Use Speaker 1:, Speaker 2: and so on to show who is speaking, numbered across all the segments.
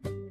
Speaker 1: Thank you.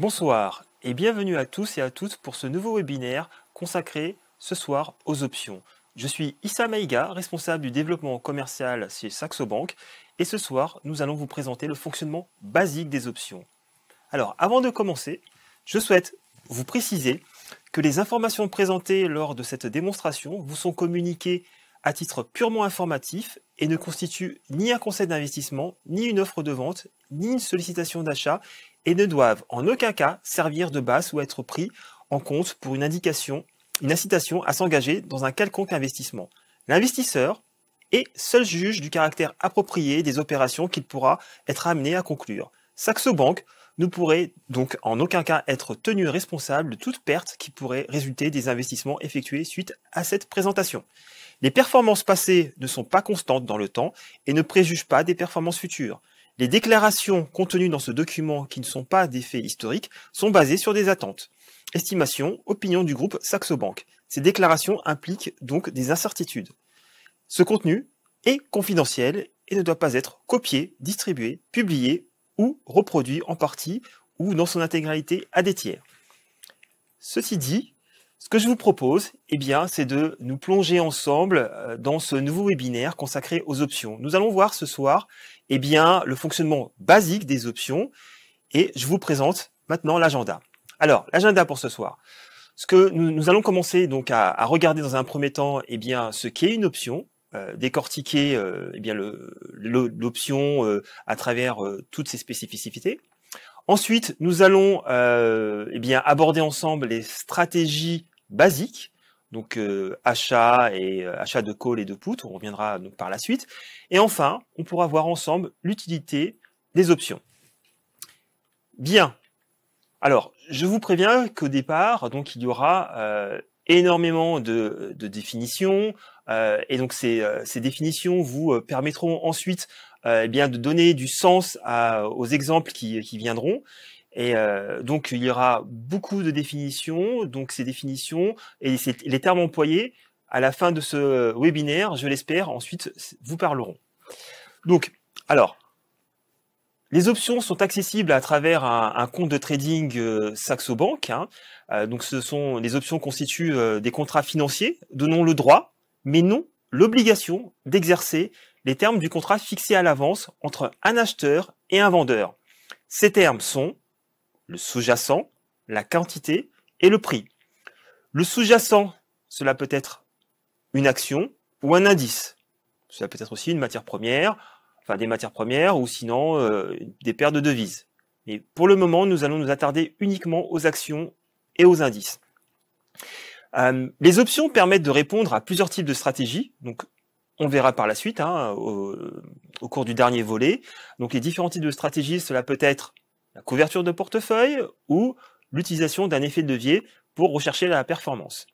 Speaker 1: Bonsoir et bienvenue à tous et à toutes pour ce nouveau webinaire consacré ce soir aux options. Je suis Issa Maïga, responsable du développement commercial chez Saxo Bank et ce soir nous allons vous présenter le fonctionnement basique des options. Alors avant de commencer, je souhaite vous préciser que les informations présentées lors de cette démonstration vous sont communiquées à titre purement informatif et ne constituent ni un conseil d'investissement, ni une offre de vente, ni une sollicitation d'achat, et ne doivent en aucun cas servir de base ou être pris en compte pour une indication, une incitation à s'engager dans un quelconque investissement. L'investisseur est seul juge du caractère approprié des opérations qu'il pourra être amené à conclure. Saxo Bank ne pourrait donc en aucun cas être tenu responsable de toute perte qui pourrait résulter des investissements effectués suite à cette présentation. Les performances passées ne sont pas constantes dans le temps et ne préjugent pas des performances futures. Les déclarations contenues dans ce document qui ne sont pas des faits historiques sont basées sur des attentes. estimations, opinions du groupe Saxo Bank. Ces déclarations impliquent donc des incertitudes. Ce contenu est confidentiel et ne doit pas être copié, distribué, publié ou reproduit en partie ou dans son intégralité à des tiers. Ceci dit, ce que je vous propose, eh bien, c'est de nous plonger ensemble euh, dans ce nouveau webinaire consacré aux options. Nous allons voir ce soir eh bien, le fonctionnement basique des options. Et je vous présente maintenant l'agenda. Alors, l'agenda pour ce soir. Ce que nous, allons commencer donc à, regarder dans un premier temps, eh bien, ce qu'est une option, euh, décortiquer euh, eh bien l'option euh, à travers toutes ses spécificités. Ensuite, nous allons eh bien aborder ensemble les stratégies basiques donc euh, achat et euh, achat de call et de put, on reviendra donc par la suite. Et enfin, on pourra voir ensemble l'utilité des options. Bien. Alors, je vous préviens qu'au départ, donc il y aura euh, énormément de, définitions, et donc ces, définitions vous permettront ensuite eh bien de donner du sens à, aux exemples qui, qui viendront. Et euh, donc, il y aura beaucoup de définitions. Donc, ces définitions et les termes employés, à la fin de ce webinaire, je l'espère, ensuite, vous parleront. Donc, alors, les options sont accessibles à travers un, compte de trading SaxoBank. Euh, Saxo Bank. Hein. Euh, donc, ce sont les options constituent des contrats financiers donnant le droit, mais non l'obligation d'exercer les termes du contrat fixé à l'avance entre un acheteur et un vendeur. Ces termes sont le sous-jacent, la quantité et le prix. Le sous-jacent, cela peut être une action ou un indice. Cela peut être aussi une matière première, enfin des matières premières ou sinon euh, des paires de devises. Mais pour le moment, nous allons nous attarder uniquement aux actions et aux indices. Euh, les options permettent de répondre à plusieurs types de stratégies. Donc, on verra par la suite, hein, au, au, cours du dernier volet. Donc, les différents types de stratégies, cela peut être la couverture de portefeuille ou l'utilisation d'un effet de levier pour rechercher la performance.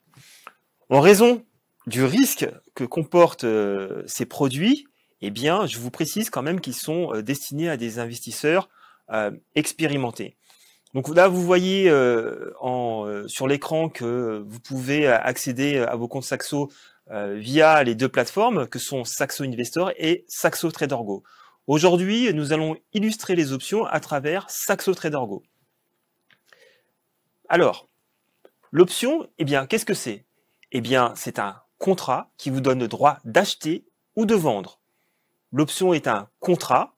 Speaker 1: En raison du risque que comportent euh, ces produits, eh bien, je vous précise quand même qu'ils sont euh, destinés à des investisseurs euh, expérimentés. Donc là, vous voyez sur l'écran que vous pouvez accéder à vos comptes Saxo via les deux plateformes que sont Saxo Investor et Saxo Trader Go. Aujourd'hui, nous allons illustrer les options à travers Saxo Trader Go. Alors, l'option, eh bien, qu'est-ce que c'est Eh bien, c'est un contrat qui vous donne le droit d'acheter ou de vendre. L'option est un contrat.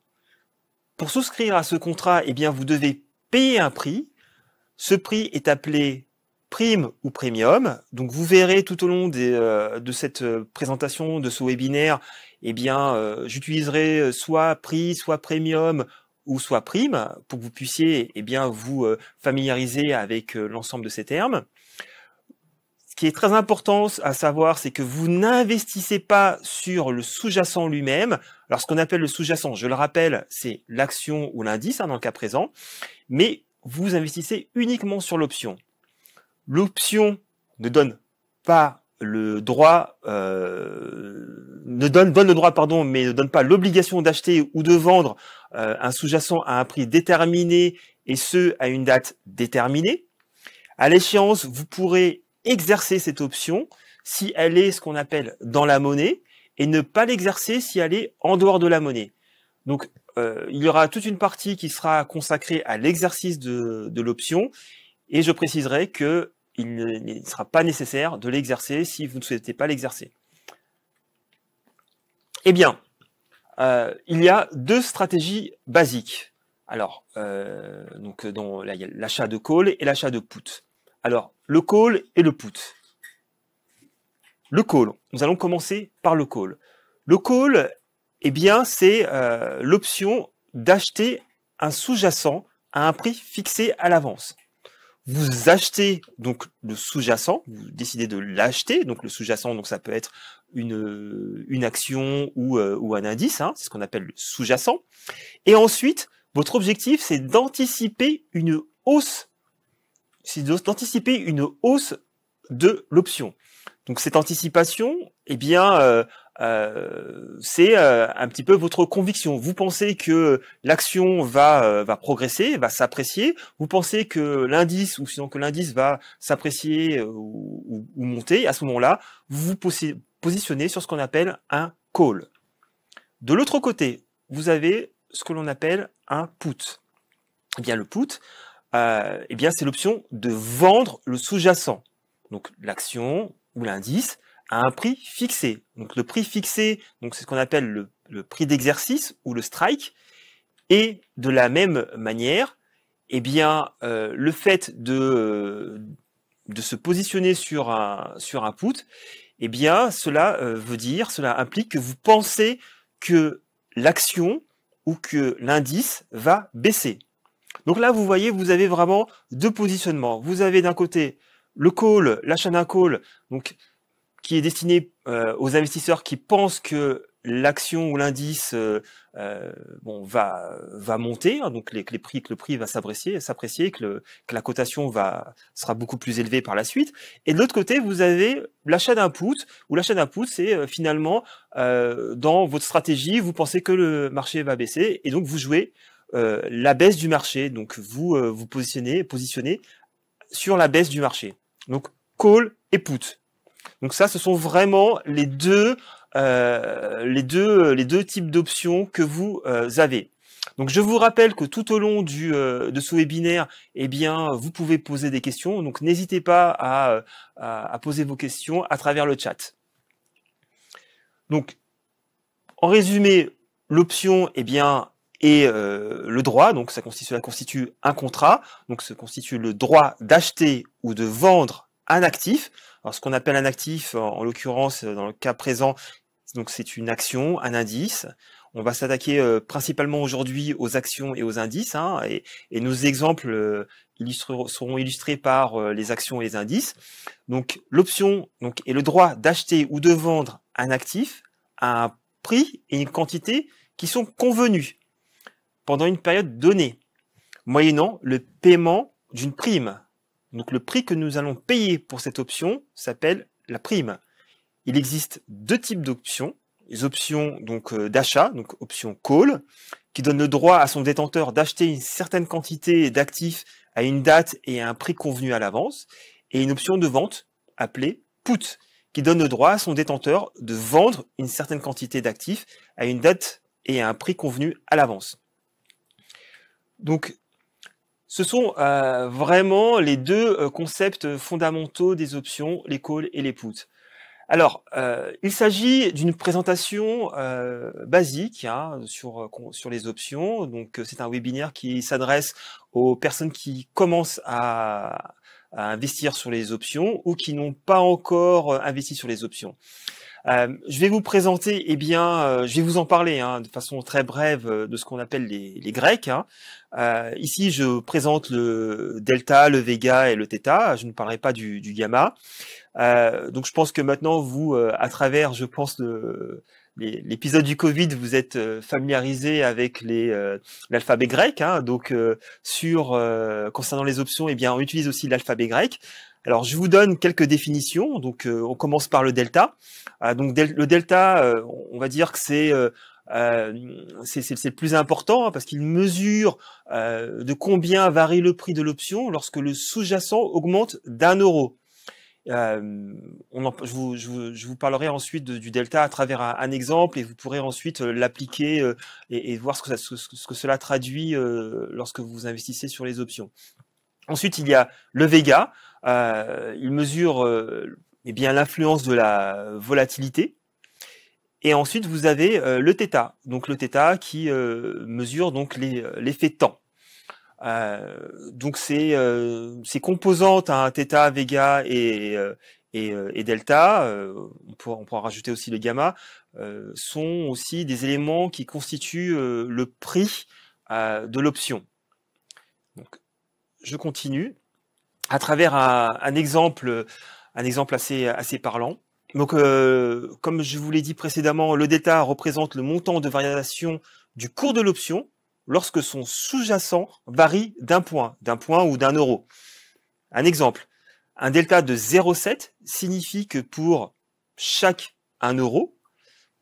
Speaker 1: Pour souscrire à ce contrat, eh bien, vous devez payer un prix. Ce prix est appelé Prime ou Premium. Donc vous verrez tout au long euh, de cette euh, présentation, de ce webinaire, eh bien euh, j'utiliserai soit Prix, soit Premium ou soit Prime pour que vous puissiez eh bien vous familiariser avec l'ensemble de ces termes. Ce qui est très important à savoir, c'est que vous n'investissez pas sur le sous-jacent lui-même. Alors ce qu'on appelle le sous-jacent, je le rappelle, c'est l'action ou l'indice hein, dans le cas présent, mais vous investissez uniquement sur l'option l'option ne donne pas le droit, euh, ne donne, donne le droit, pardon, mais ne donne pas l'obligation d'acheter ou de vendre euh, un sous-jacent à un prix déterminé et ce à une date déterminée. À l'échéance, vous pourrez exercer cette option si elle est ce qu'on appelle dans la monnaie et ne pas l'exercer si elle est en dehors de la monnaie. Donc, euh, il y aura toute une partie qui sera consacrée à l'exercice de, de l'option et je préciserai que il ne sera pas nécessaire de l'exercer si vous ne souhaitez pas l'exercer. Eh bien, euh, il y a deux stratégies basiques. Alors, euh, donc dans l'achat de call et l'achat de put. Alors, le call et le put. Le call. Nous allons commencer par le call. Le call, eh bien, c'est euh, l'option d'acheter un sous-jacent à un prix fixé à l'avance vous achetez donc le sous-jacent, vous décidez de l'acheter. Donc le sous-jacent, donc ça peut être une, euh, une action ou, euh, un indice, hein, c'est ce qu'on appelle le sous-jacent. Et ensuite, votre objectif, c'est d'anticiper une hausse, d'anticiper une hausse de l'option. Donc cette anticipation, eh bien, euh, euh, c'est euh, un petit peu votre conviction. Vous pensez que l'action va euh, va progresser, va s'apprécier. Vous pensez que l'indice ou sinon que l'indice va s'apprécier ou, monter. À ce moment-là, vous vous positionnez sur ce qu'on appelle un call. De l'autre côté, vous avez ce que l'on appelle un put. Eh bien, le put, eh bien, c'est l'option de vendre le sous-jacent. Donc, l'action ou l'indice à un prix fixé. Donc le prix fixé, donc c'est ce qu'on appelle le, prix d'exercice ou le strike. Et de la même manière, eh bien, euh, le fait de, euh, de se positionner sur un, sur un put, eh bien, cela euh, veut dire, cela implique que vous pensez que l'action ou que l'indice va baisser. Donc là, vous voyez, vous avez vraiment deux positionnements. Vous avez d'un côté le call, l'achat d'un call, donc qui est destiné euh, aux investisseurs qui pensent que l'action ou l'indice euh, euh, va, va monter, hein, donc les, prix, que le prix va s'apprécier, que, la cotation va, sera beaucoup plus élevée par la suite. Et de l'autre côté, vous avez l'achat d'un put où l'achat put c'est finalement dans votre stratégie, vous pensez que le marché va baisser, et donc vous jouez la baisse du marché, donc vous vous positionnez, positionnez sur la baisse du marché. Donc call et put. Donc ça, ce sont vraiment les deux, euh, les deux, les deux types d'options que vous euh, avez. Donc je vous rappelle que tout au long du, euh, de ce webinaire, eh bien, vous pouvez poser des questions. Donc n'hésitez pas à, à, poser vos questions à travers le chat. Donc, en résumé, l'option, eh bien, est le droit, donc ça constitue, ça constitue un contrat, donc ça constitue le droit d'acheter ou de vendre un actif. Alors, ce qu'on appelle un actif, en, l'occurrence, euh, dans le cas présent, donc c'est une action, un indice. On va s'attaquer euh, principalement aujourd'hui aux actions et aux indices, hein, et, nos exemples euh, seront illustrés par les actions et les indices. Donc l'option donc, est le droit d'acheter ou de vendre un actif à un prix et une quantité qui sont convenus pendant une période donnée, moyennant le paiement d'une prime donc le prix que nous allons payer pour cette option s'appelle la prime. Il existe deux types d'options. Les options donc euh, d'achat, donc option call, qui donne le droit à son détenteur d'acheter une certaine quantité d'actifs à une date et à un prix convenu à l'avance, et une option de vente appelée put, qui donne le droit à son détenteur de vendre une certaine quantité d'actifs à une date et à un prix convenu à l'avance. Donc ce sont euh, vraiment les deux euh, concepts fondamentaux des options, les calls et les puts. Alors, euh, il s'agit d'une présentation basique hein, sur, sur les options. Donc, c'est un webinaire qui s'adresse aux personnes qui commencent à investir sur les options ou qui n'ont pas encore investi sur les options. Euh, je vais vous présenter, eh bien, euh, je vais vous en parler hein, de façon très brève euh, de ce qu'on appelle les, Grecs. Hein. ici, je présente le delta, le vega et le theta, Je ne parlerai pas du, gamma. donc, je pense que maintenant, vous, à travers, je pense, l'épisode du Covid, vous êtes familiarisés familiarisé avec l'alphabet grec. Hein. donc sur concernant les options, eh bien on utilise aussi l'alphabet grec. Alors, je vous donne quelques définitions. Donc, euh, on commence par le delta. Euh, donc, le delta, euh, on va dire que c'est c'est le plus important hein, parce qu'il mesure de combien varie le prix de l'option lorsque le sous-jacent augmente d'un euro. je, vous, parlerai ensuite du delta à travers un, exemple et vous pourrez ensuite l'appliquer et, voir ce que cela traduit lorsque vous investissez sur les options. Ensuite, il y a le Vega. Euh, il mesure euh, eh bien l'influence de la volatilité. Et ensuite, vous avez euh, le θ, donc le θ qui mesure donc l'effet temps. donc ces, composantes, un hein, θ, vega et, et, delta, on, pourra, rajouter aussi le gamma, sont aussi des éléments qui constituent le prix de l'option. Donc, je continue à travers un, exemple, un exemple assez, assez parlant. Donc, euh, comme je vous l'ai dit précédemment, le delta représente le montant de variation du cours de l'option lorsque son sous-jacent varie d'un point, d'un point ou d'un euro. Un exemple, un delta de 0,7 signifie que pour chaque 1 euro,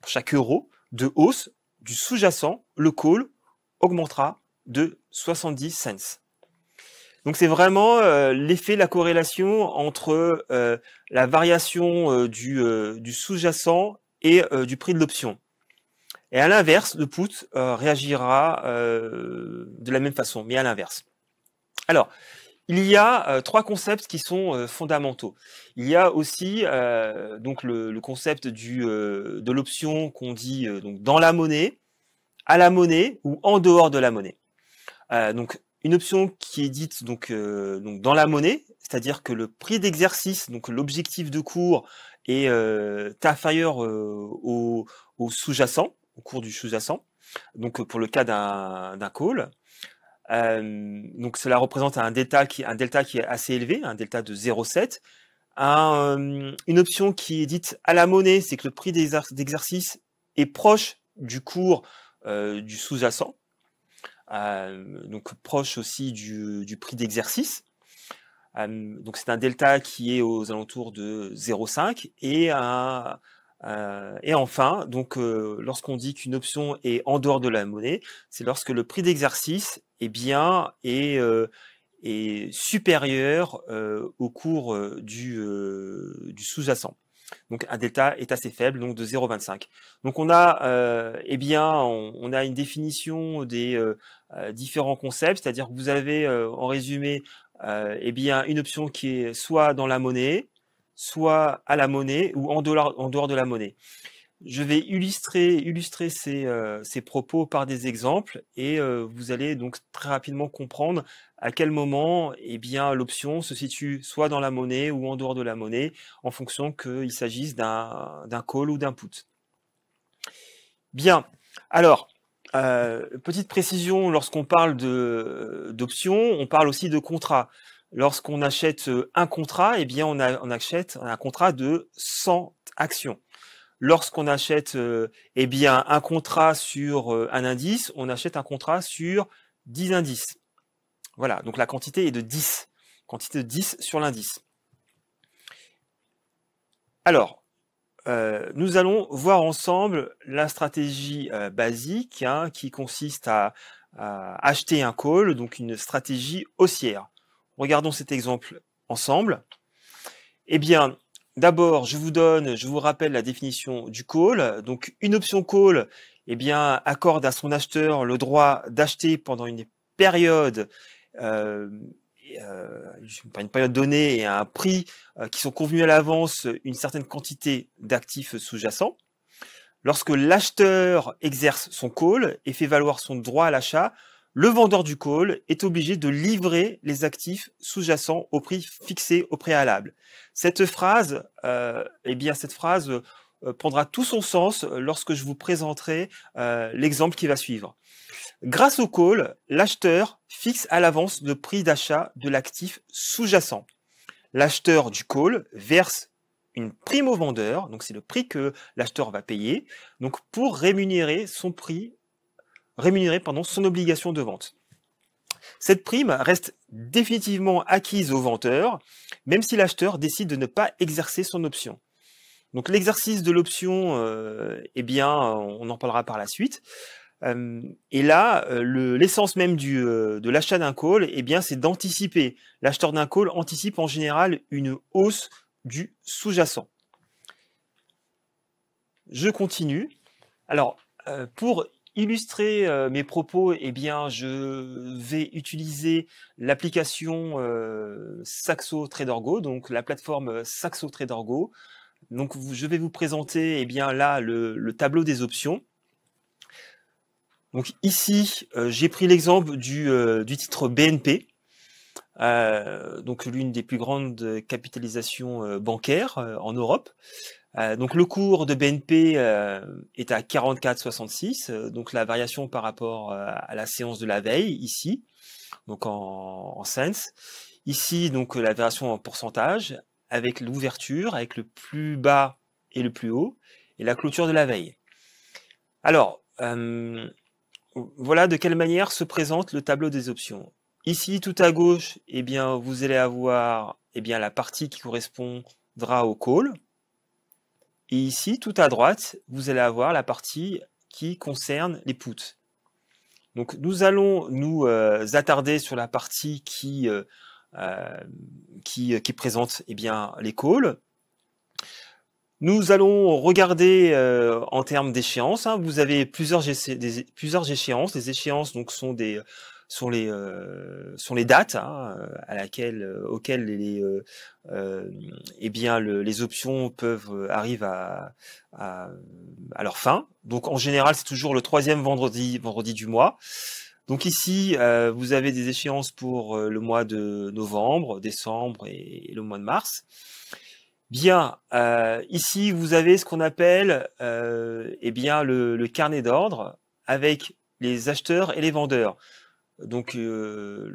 Speaker 1: pour chaque euro de hausse du sous-jacent, le call augmentera de 70 cents. Donc c'est vraiment euh, l'effet, la corrélation entre euh, la variation euh, du, sous-jacent et du prix de l'option. Et à l'inverse, le put réagira de la même façon, mais à l'inverse. Alors, il y a trois concepts qui sont fondamentaux. Il y a aussi donc le, concept de l'option qu'on dit donc dans la monnaie, à la monnaie ou en dehors de la monnaie. donc une option qui est dite donc, euh, donc dans la monnaie, c'est-à-dire que le prix d'exercice, donc l'objectif de cours, est euh, inférieur euh, au, sous-jacent, au cours du sous-jacent, donc euh, pour le cas d'un call. donc cela représente un delta, qui, un delta qui est assez élevé, un delta de 0,7. une option qui est dite à la monnaie, c'est que le prix d'exercice est proche du cours du sous-jacent, euh, donc proche aussi du, prix d'exercice. Euh, donc c'est un delta qui est aux alentours de 0,5 euh, et enfin, donc, lorsqu'on dit qu'une option est en dehors de la monnaie, c'est lorsque le prix d'exercice est eh bien est supérieur au cours du, du sous-jacent. Donc un delta est assez faible, donc de 0,25. Donc on a, euh, eh bien, on, a une définition des euh, euh, différents concepts, c'est-à-dire que vous avez en résumé, eh bien, une option qui est soit dans la monnaie, soit à la monnaie ou en en dehors de la monnaie. Je vais illustrer, illustrer euh, ces, propos par des exemples et euh, vous allez donc très rapidement comprendre à quel moment eh bien, l'option se situe soit dans la monnaie ou en dehors de la monnaie en fonction qu'il s'agisse d'un call ou d'un put. Bien, alors, euh, petite précision, lorsqu'on parle d'options, on parle aussi de contrat. Lorsqu'on achète un contrat, eh bien, on achète un contrat de 100 actions lorsqu'on achète euh, eh bien, un contrat sur euh, un indice, on achète un contrat sur 10 indices. Voilà, donc la quantité est de 10. Quantité de 10 sur l'indice. Alors, euh, nous allons voir ensemble la stratégie basique hein, qui consiste à, à acheter un call, donc une stratégie haussière. Regardons cet exemple ensemble. Eh bien, D'abord, je vous donne, je vous rappelle la définition du call. Donc, une option call, eh bien, accorde à son acheteur le droit d'acheter pendant une période, euh, euh, une période donnée et à un prix euh, qui sont convenus à l'avance une certaine quantité d'actifs sous-jacents. Lorsque l'acheteur exerce son call et fait valoir son droit à l'achat, le vendeur du call est obligé de livrer les actifs sous-jacents au prix fixé au préalable. Cette phrase, euh, eh bien, cette phrase euh, prendra tout son sens lorsque je vous présenterai euh, l'exemple qui va suivre. Grâce au call, l'acheteur fixe à l'avance le prix d'achat de l'actif sous-jacent. L'acheteur du call verse une prime au vendeur, donc c'est le prix que l'acheteur va payer, donc pour rémunérer son prix Rémunéré pendant son obligation de vente. Cette prime reste définitivement acquise au venteur, même si l'acheteur décide de ne pas exercer son option. Donc l'exercice de l'option, euh, eh bien, on en parlera par la suite. Euh, et là, euh, l'essence même du, de l'achat d'un call, eh bien, c'est d'anticiper. L'acheteur d'un call anticipe en général une hausse du sous-jacent. Je continue. Alors, pour illustrer euh, mes propos, eh bien, je vais utiliser l'application Saxo euh, Saxo TraderGo, donc la plateforme euh, Saxo Go. Donc, je vais vous présenter, eh bien, là, le, tableau des options. Donc ici, j'ai pris l'exemple du, du, titre BNP, donc l'une des plus grandes capitalisations bancaires en Europe. Euh, donc le cours de BNP euh, est à 44,66, euh, donc la variation par rapport à la séance de la veille ici, donc en, en cents. Ici donc la variation en pourcentage avec l'ouverture, avec le plus bas et le plus haut, et la clôture de la veille. Alors voilà de quelle manière se présente le tableau des options. Ici tout à gauche, eh bien vous allez avoir eh bien la partie qui correspondra au call et ici, tout à droite, vous allez avoir la partie qui concerne les puts. Donc nous allons nous euh, attarder sur la partie qui, euh, euh, présente eh bien, les calls. Nous allons regarder en termes d'échéances. Hein. vous avez plusieurs, plusieurs échéances. Les échéances donc, sont des, sont les euh, les dates hein, euh, à laquelle euh, auxquelles les eh bien les options peuvent arriver à, leur fin. Donc en général c'est toujours le troisième vendredi vendredi du mois. Donc ici vous avez des échéances pour le mois de novembre, décembre et, le mois de mars. Bien, ici vous avez ce qu'on appelle eh bien le, le carnet d'ordre avec les acheteurs et les vendeurs. Donc euh,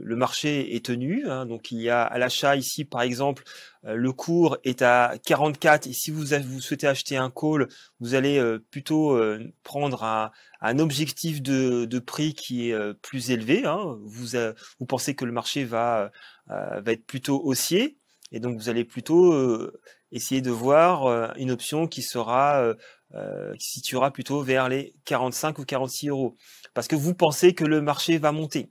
Speaker 1: le, marché est tenu. Hein. donc il y a à l'achat ici, par exemple, euh, le cours est à 44 et si vous, vous souhaitez acheter un call, vous allez euh, plutôt prendre un, objectif de, prix qui est plus élevé. Hein. vous, pensez que le marché va, va être plutôt haussier et donc vous allez plutôt essayer de voir une option qui sera qui situera plutôt vers les 45 ou 46 euros parce que vous pensez que le marché va monter.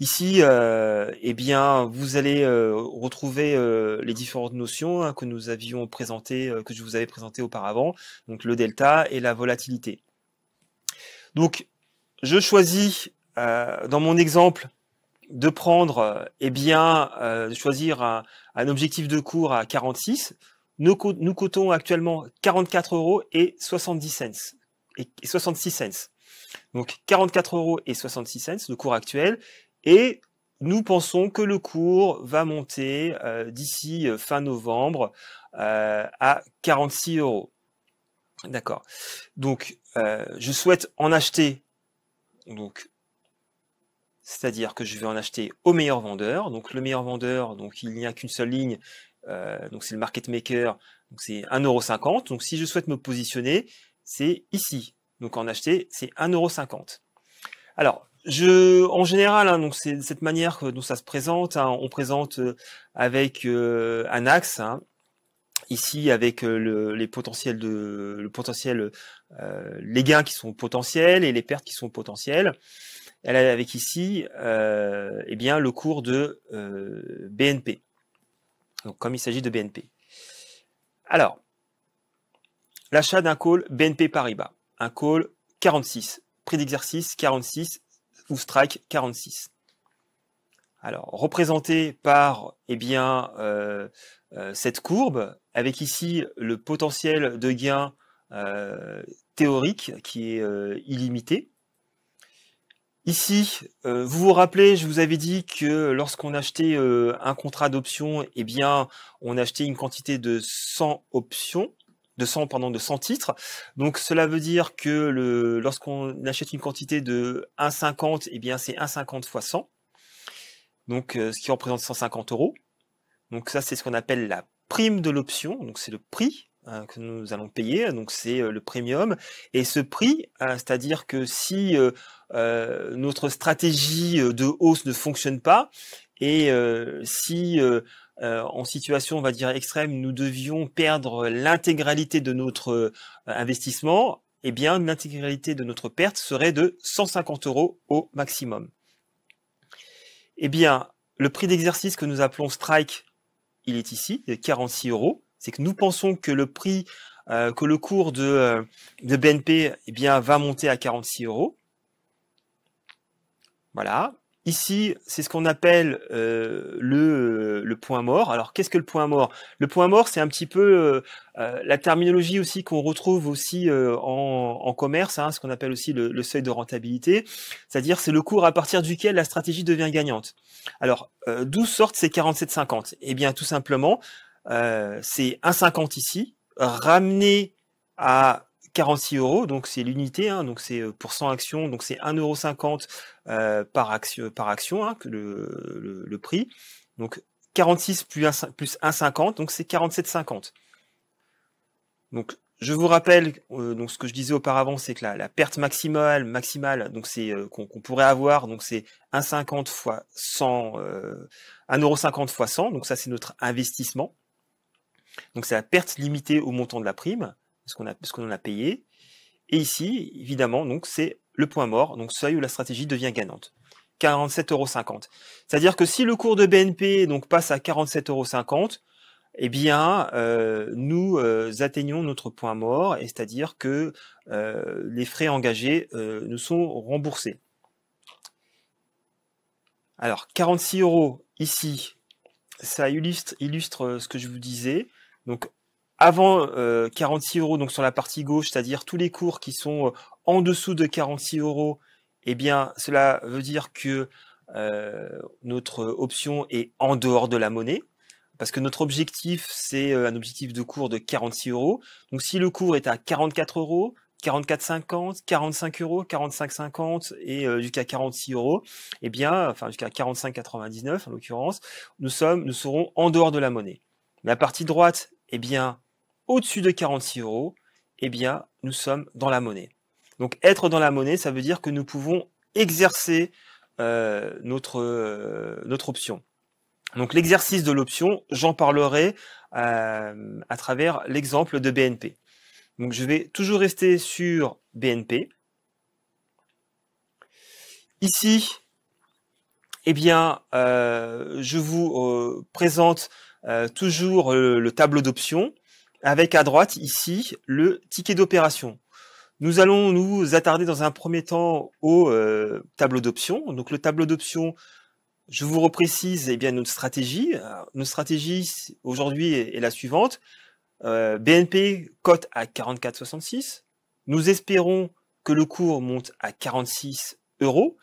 Speaker 1: Ici, euh, eh bien, vous allez euh, retrouver euh, les différentes notions hein, que nous avions présentées, que je vous avais présentées auparavant, donc le delta et la volatilité. Donc, je choisis dans mon exemple de prendre, eh bien, de choisir un, objectif de cours à 46. Nous, nous cotons actuellement 44 euros et 70 cents et 66 cents. Donc 44,66 euros le cours actuel. Et nous pensons que le cours va monter euh, d'ici euh, fin novembre euh, à 46 euros. D'accord. Donc, je souhaite en acheter. Donc, c'est-à-dire que je vais en acheter au meilleur vendeur. Donc, le meilleur vendeur, donc il n'y a qu'une seule ligne. donc, c'est le market maker. Donc, c'est 1,50€. Donc, si je souhaite me positionner, c'est ici. Donc en acheter, c'est 1,50€. Alors, je, en général, hein, donc cette manière dont ça se présente. Hein. on présente euh, avec euh, un axe. Hein. ici, avec euh, les potentiels de, potentiel, les gains qui sont potentiels et les pertes qui sont potentielles. Elle avec ici, eh bien, le cours de BNP. Donc, comme il s'agit de BNP. Alors, l'achat d'un call BNP Paribas call 46, prix d'exercice 46 ou strike 46. Alors, représenté par et eh bien, euh, euh, cette courbe, avec ici le potentiel de gain euh, théorique qui est illimité. Ici, vous vous rappelez, je vous avais dit que lorsqu'on achetait un contrat d'option, et eh bien, on achetait une quantité de 100 options de 100 de 100 titres. Donc cela veut dire que le lorsqu'on achète une quantité de 1,50 et eh bien c'est 1,50 fois 100. Donc euh, ce qui représente 150 euros. Donc ça c'est ce qu'on appelle la prime de l'option. Donc c'est le prix Hein, que nous allons payer, donc c'est euh, le premium. Et ce prix, hein, c'est-à-dire que si euh, euh, notre stratégie de hausse ne fonctionne pas et si en situation, on va dire extrême, nous devions perdre l'intégralité de notre investissement, eh bien l'intégralité de notre perte serait de 150 euros au maximum. Eh bien, le prix d'exercice que nous appelons strike, il est ici, 46 euros c'est que nous pensons que le prix, euh, que le cours de, euh, BNP eh bien, va monter à 46 euros. Voilà. Ici, c'est ce qu'on appelle euh, le, point mort. Alors, qu'est-ce que le point mort Le point mort, c'est un petit peu la terminologie aussi qu'on retrouve aussi en, commerce, hein, ce qu'on appelle aussi le, le, seuil de rentabilité, c'est-à-dire c'est le cours à partir duquel la stratégie devient gagnante. Alors, d'où sortent ces 47,50 Eh bien, tout simplement, euh, c'est 1,50 ici, ramené à 46 euros, donc c'est l'unité, hein, donc c'est euh, pour 100 actions, donc c'est 1,50 euros euh, par action, par action hein, le, prix. Donc 46 plus 1,50, donc c'est 47,50. Donc je vous rappelle, donc ce que je disais auparavant, c'est que la, perte maximale, maximale, donc c'est qu'on pourrait avoir, donc c'est 1,50 fois 100, euh, 1,50 fois 100, donc ça c'est notre investissement. Donc c'est la perte limitée au montant de la prime, ce qu'on a, a payé. Et ici, évidemment, donc c'est le point mort, donc seuil où la stratégie devient gagnante. 47,50 C'est-à-dire que si le cours de BNP donc, passe à 47,50 eh bien, euh, nous euh, atteignons notre point mort, et c'est-à-dire que euh, les frais engagés nous sont remboursés. Alors, 46 euros ici, ça illustre ce que je vous disais. Donc avant 46 euh, euros, donc sur la partie gauche, c'est-à-dire tous les cours qui sont euh, en dessous de 46 euros, eh bien cela veut dire que euh, notre option est en dehors de la monnaie. Parce que notre objectif, c'est un objectif de cours de 46 euros. Donc si le cours est à 44 euros, 44,50, 45 euros, 45,50 et jusqu'à 46 euros, eh bien, enfin jusqu'à 45,99 en l'occurrence, nous sommes, nous serons en dehors de la monnaie. La partie droite, eh bien, au-dessus de 46 euros, eh bien, nous sommes dans la monnaie. Donc, être dans la monnaie, ça veut dire que nous pouvons exercer euh, notre, euh, notre option. Donc, l'exercice de l'option, j'en parlerai euh, à travers l'exemple de BNP. Donc, je vais toujours rester sur BNP. Ici, eh bien, je vous présente euh, toujours euh, le tableau d'options, avec à droite ici le ticket d'opération. Nous allons nous attarder dans un premier temps au euh, tableau d'options. Donc le tableau d'options, je vous reprécise eh bien, notre stratégie. notre stratégie aujourd'hui est, la suivante. BNP cote à 44,66. Nous espérons que le cours monte à 46 euros.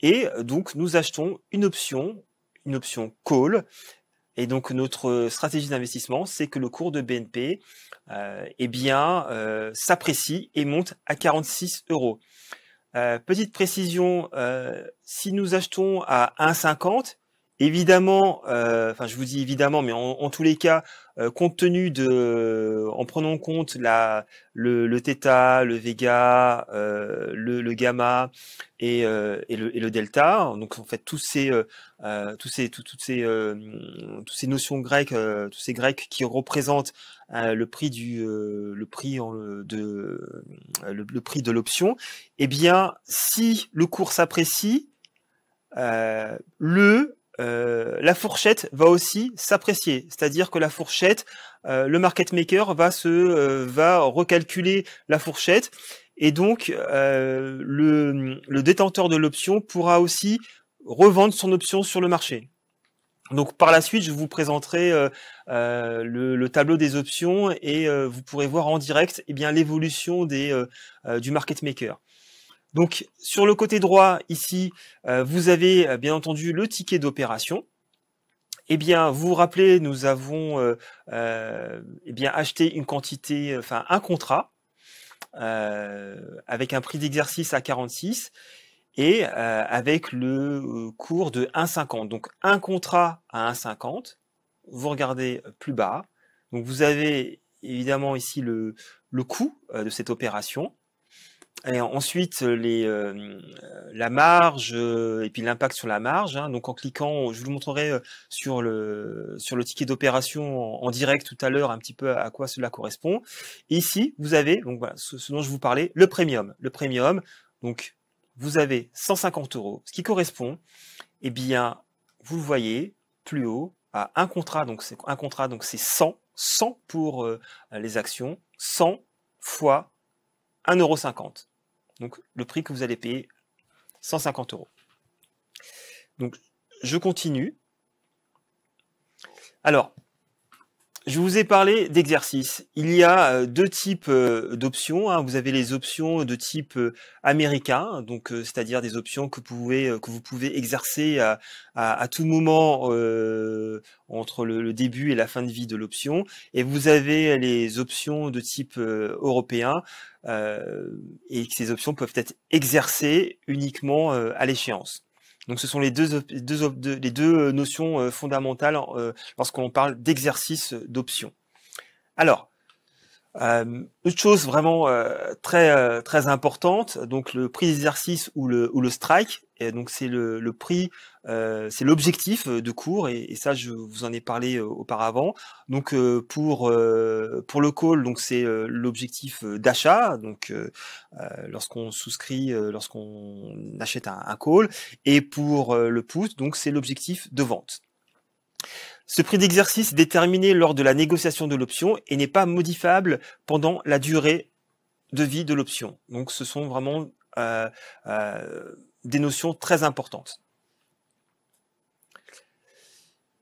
Speaker 1: Et donc nous achetons une option, une option call et donc notre euh, stratégie d'investissement, c'est que le cours de BNP euh, eh bien, euh, s'apprécie et monte à 46 euros. petite précision, si nous achetons à 1,50, Évidemment, euh, enfin je vous dis évidemment, mais en, tous les cas, euh, compte tenu de, en prenant en compte la, le, le le vega, euh, le, gamma et, le, delta, hein, donc en fait tous ces, tous ces, toutes ces, ces notions grecques, tous ces grecs qui représentent le prix du, le prix de, le, prix de l'option, eh bien si le cours s'apprécie, le euh, la fourchette va aussi s'apprécier, c'est-à-dire que la fourchette, euh, le market maker va se euh, va recalculer la fourchette et donc le, détenteur de l'option pourra aussi revendre son option sur le marché. Donc par la suite, je vous présenterai le, tableau des options et vous pourrez voir en direct eh l'évolution du market maker. Donc sur le côté droit ici, euh, vous avez euh, bien entendu le ticket d'opération. Eh bien, vous vous rappelez, nous avons euh, eh bien acheté une quantité, enfin un contrat avec un prix d'exercice à 46 et avec le cours de 1,50. Donc un contrat à 1,50. Vous regardez plus bas. Donc vous avez évidemment ici le coût de cette opération. Et ensuite, euh, les, euh, la marge euh, et puis l'impact sur la marge. Hein. Donc en cliquant, je vous montrerai sur le, sur le ticket d'opération en, direct tout à l'heure un petit peu à quoi cela correspond. ici, vous avez donc ce, dont je vous parlais, le premium. Le premium, donc vous avez 150 euros, ce qui correspond, eh bien, vous le voyez plus haut à un contrat. Donc c'est un contrat, donc c'est 100, 100 pour les actions, 100 fois 1,50€. Donc le prix que vous allez payer, 150 euros. Donc je continue. Alors, je vous ai parlé d'exercice. Il y a euh, deux types euh, d'options. Hein. Vous avez les options de type euh, américain, donc c'est-à-dire des options que, vous pouvez exercer à, tout moment entre le, début et la fin de vie de l'option. Et vous avez les options de type européen, et ces options peuvent être exercées uniquement à l'échéance. Donc ce sont les deux, les deux euh, notions euh, fondamentales euh, lorsqu'on parle d'exercice d'option. Alors, euh, une chose vraiment euh, très euh, très importante, donc le prix d'exercice ou le, ou le strike. Et donc c'est le, prix, euh, c'est l'objectif de cours et, ça je vous en ai parlé auparavant. Donc pour pour le call, donc c'est l'objectif d'achat. Donc lorsqu'on souscrit, lorsqu'on achète un, un, call, et pour le put, donc c'est l'objectif de vente. Ce prix d'exercice est déterminé lors de la négociation de l'option et n'est pas modifiable pendant la durée de vie de l'option. Donc ce sont vraiment euh, euh, des notions très importantes.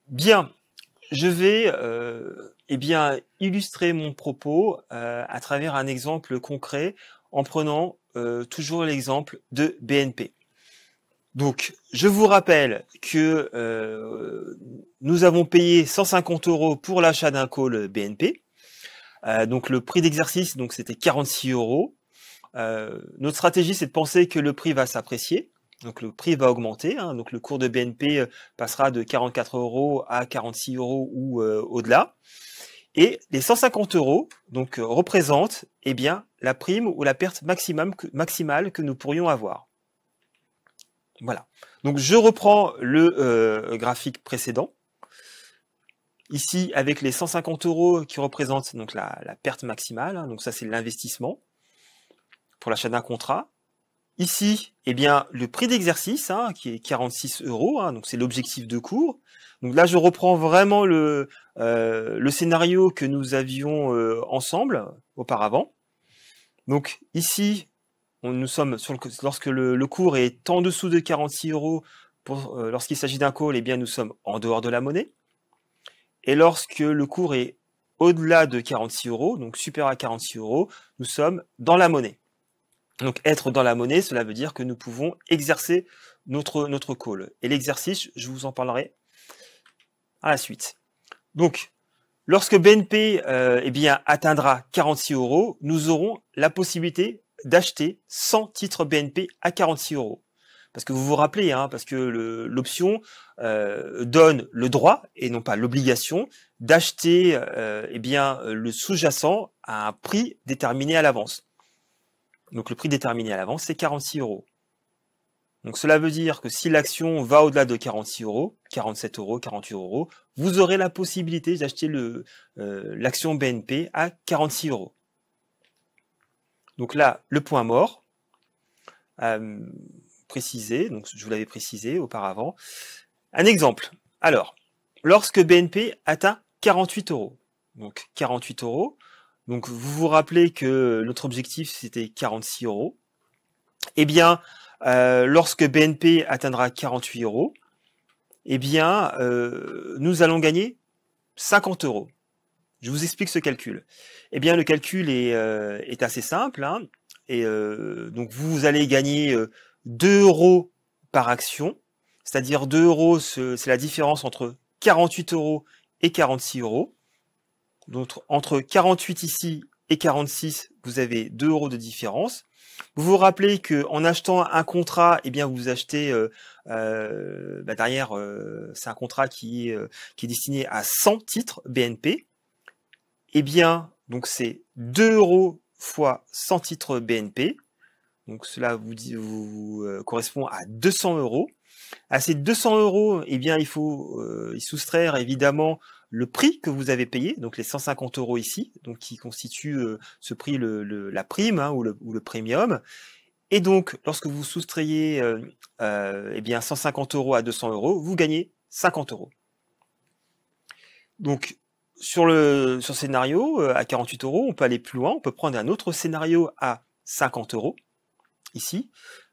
Speaker 1: Bien, je vais euh, eh bien, illustrer mon propos à travers un exemple concret en prenant toujours l'exemple de BNP. Donc, je vous rappelle que euh, nous avons payé 150 euros pour l'achat d'un call BNP. Euh, donc, le prix d'exercice, donc c'était 46 euros. Euh, notre stratégie, c'est de penser que le prix va s'apprécier. Donc, le prix va augmenter. Hein. donc, le cours de BNP passera de 44 euros à 46 euros ou au-delà. Et les 150 euros donc, représentent eh bien, la prime ou la perte maximale que nous pourrions avoir. Voilà. Donc je reprends le euh, graphique précédent. Ici, avec les 150 euros qui représentent donc la, perte maximale, hein. donc ça c'est l'investissement pour l'achat d'un contrat. Ici, eh bien, le prix d'exercice, hein, qui est 46 euros, hein. donc c'est l'objectif de cours. Donc là, je reprends vraiment le, euh, scénario que nous avions euh, ensemble auparavant. Donc ici, nous sommes sur lorsque le, cours est en dessous de 46 euros, pour, euh, lorsqu'il s'agit d'un call, et eh bien, nous sommes en dehors de la monnaie. Et lorsque le cours est au-delà de 46 euros, donc supérieur à 46 euros, nous sommes dans la monnaie. Donc être dans la monnaie, cela veut dire que nous pouvons exercer notre, notre call. Et l'exercice, je vous en parlerai à la suite. Donc, lorsque BNP euh, eh bien, atteindra 46 euros, nous aurons la possibilité d'acheter 100 titres BNP à 46 euros. Parce que vous vous rappelez, hein, parce que l'option euh, donne le droit et non pas l'obligation d'acheter euh, eh bien le sous-jacent à un prix déterminé à l'avance. Donc le prix déterminé à l'avance, c'est 46 euros. Donc cela veut dire que si l'action va au-delà de 46 euros, 47 euros, 48 euros, vous aurez la possibilité d'acheter euh, l'action BNP à 46 euros. Donc là, le point mort, euh, précisé, donc je vous l'avais précisé auparavant. Un exemple. Alors, lorsque BNP atteint 48 euros, donc 48 euros, donc vous vous rappelez que notre objectif c'était 46 euros. et eh bien, euh, lorsque BNP atteindra 48 euros, et eh bien, euh, nous allons gagner 50 euros. Je vous explique ce calcul. Eh bien, le calcul est, euh, est assez simple. Hein. et euh, donc, vous allez gagner 2 euh, euros par action, c'est-à-dire 2 euros, c'est la différence entre 48 euros et 46 euros. Donc, entre 48 ici et 46, vous avez 2 euros de différence. Vous vous rappelez qu'en achetant un contrat, eh bien vous achetez bah, derrière, c'est un contrat qui qui est destiné à 100 titres BNP. Eh bien, donc c'est 2 euros fois 100 titres BNP. Donc cela vous, dit, vous euh, correspond à 200 euros. À ces 200 euros, eh bien, il faut euh, y soustraire évidemment le prix que vous avez payé, donc les 150 euros ici, donc qui constitue euh, ce prix, le, la prime hein, ou, le, ou, le, premium. Et donc, lorsque vous soustrayez euh, eh bien 150 euros à 200 euros, vous gagnez 50 euros. Donc, sur le scénario euh, à 48 euros, on peut aller plus loin, on peut prendre un autre scénario à 50 euros ici.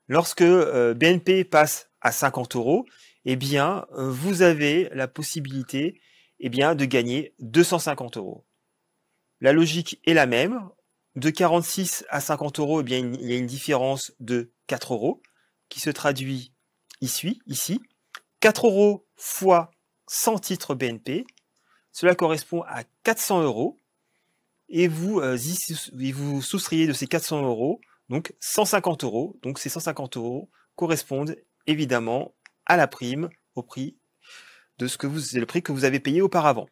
Speaker 1: Lorsque euh, BNP passe à 50 euros, eh bien, euh, vous avez la possibilité eh bien, de gagner 250 euros. La logique est la même. De 46 à 50 euros, eh bien, il y a une différence de 4 euros qui se traduit ici. ici. 4 euros fois 100 titres BNP, cela correspond à 400 euros. Et vous, euh, vous soustrayez de ces 400 euros, donc 150 euros. Donc ces 150 euros correspondent évidemment à la prime, au prix de ce que vous, le prix que vous avez payé auparavant.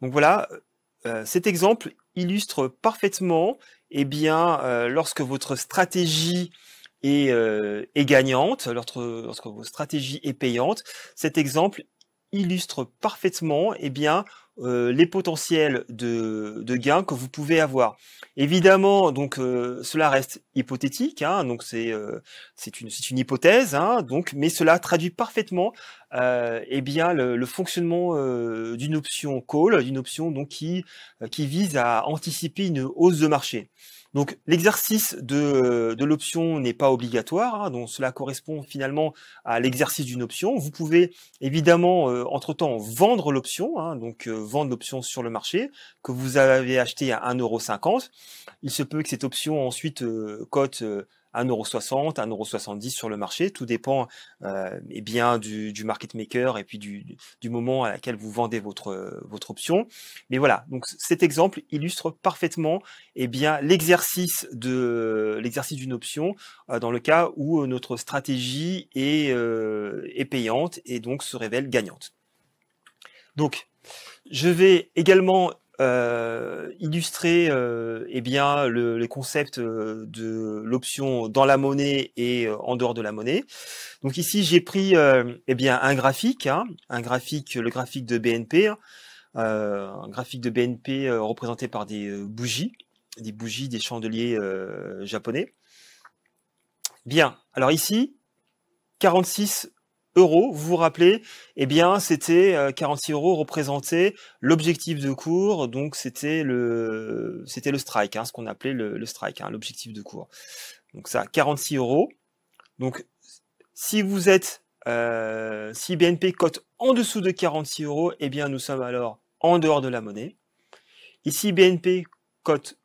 Speaker 1: Donc voilà, euh, euh, cet exemple illustre parfaitement, et eh bien, lorsque votre stratégie est, gagnante, lorsque, votre stratégie est payante, cet exemple illustre parfaitement, et eh bien, euh, les potentiels de, gains que vous pouvez avoir. Évidemment, donc euh, cela reste hypothétique, hein, donc c'est euh, une, une hypothèse, hein, donc mais cela traduit parfaitement eh bien le, le fonctionnement d'une option call, d'une option donc qui qui vise à anticiper une hausse de marché. Donc l'exercice euh, de, l'option n'est pas obligatoire, hein, donc cela correspond finalement à l'exercice d'une option. Vous pouvez évidemment euh, entre-temps vendre l'option, hein, donc euh, vendre l'option sur le marché que vous avez acheté à 1,50€. Il se peut que cette option ensuite cote 1,60€, 1,70€ sur le marché. Tout dépend euh, eh bien, du, market maker et puis du, moment à laquelle vous vendez votre, euh, votre option. Mais voilà, donc cet exemple illustre parfaitement eh bien, l'exercice de l'exercice d'une option euh, dans le cas où euh, notre stratégie est, est payante et donc se révèle gagnante. Donc, je vais également euh, illustrer euh, eh bien, le, les concepts euh, de l'option dans la monnaie et en dehors de la monnaie. Donc ici, j'ai pris eh bien, un graphique, hein, un graphique, le graphique de BNP, hein, un graphique de BNP représenté par des bougies, des bougies des chandeliers japonais. Bien, alors ici, 46 euros, vous vous rappelez, eh bien, c'était 46 euh, euros représentait l'objectif de cours, donc c'était le, c'était le strike, hein, ce qu'on appelait le, strike, hein, l'objectif de cours. Donc ça, 46 euros. Donc, si vous êtes, euh, si BNP cote en dessous de 46 euros, eh bien, nous sommes alors en dehors de la monnaie. Ici, BNP cote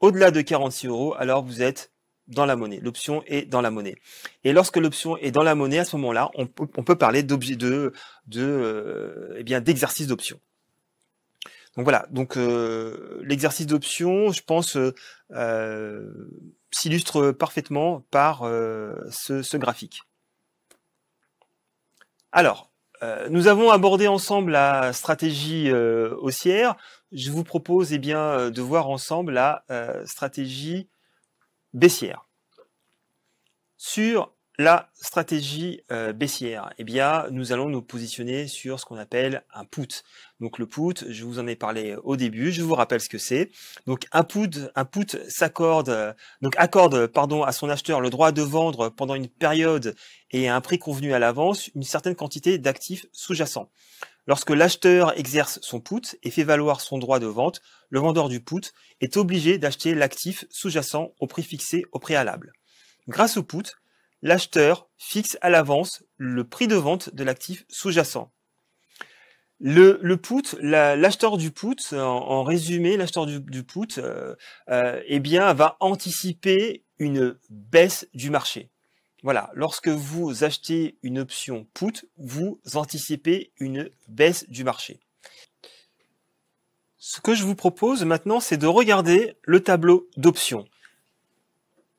Speaker 1: au-delà de 46 euros, alors vous êtes dans la monnaie. L'option est dans la monnaie. Et lorsque l'option est dans la monnaie, à ce moment-là, on, peut parler de, de euh, eh d'exercice d'option. Donc voilà. Donc euh, l'exercice d'option, je pense, euh, s'illustre parfaitement par ce, graphique. Alors, nous avons abordé ensemble la stratégie haussière. Je vous propose eh bien de voir ensemble la stratégie baissière. Sur la stratégie euh, baissière, eh bien, nous allons nous positionner sur ce qu'on appelle un put. Donc le put, je vous en ai parlé au début, je vous rappelle ce que c'est. Donc un put, un put s'accorde, donc accorde, pardon, à son acheteur le droit de vendre pendant une période et à un prix convenu à l'avance une certaine quantité d'actifs sous-jacents. Lorsque l'acheteur exerce son put et fait valoir son droit de vente, le vendeur du put est obligé d'acheter l'actif sous-jacent au prix fixé au préalable. Grâce au put, l'acheteur fixe à l'avance le prix de vente de l'actif sous-jacent. Le, put, l'acheteur du put, en, résumé, l'acheteur du, put, euh, euh, eh bien, va anticiper une baisse du marché. Voilà, lorsque vous achetez une option put, vous anticipez une baisse du marché. Ce que je vous propose maintenant, c'est de regarder le tableau d'options.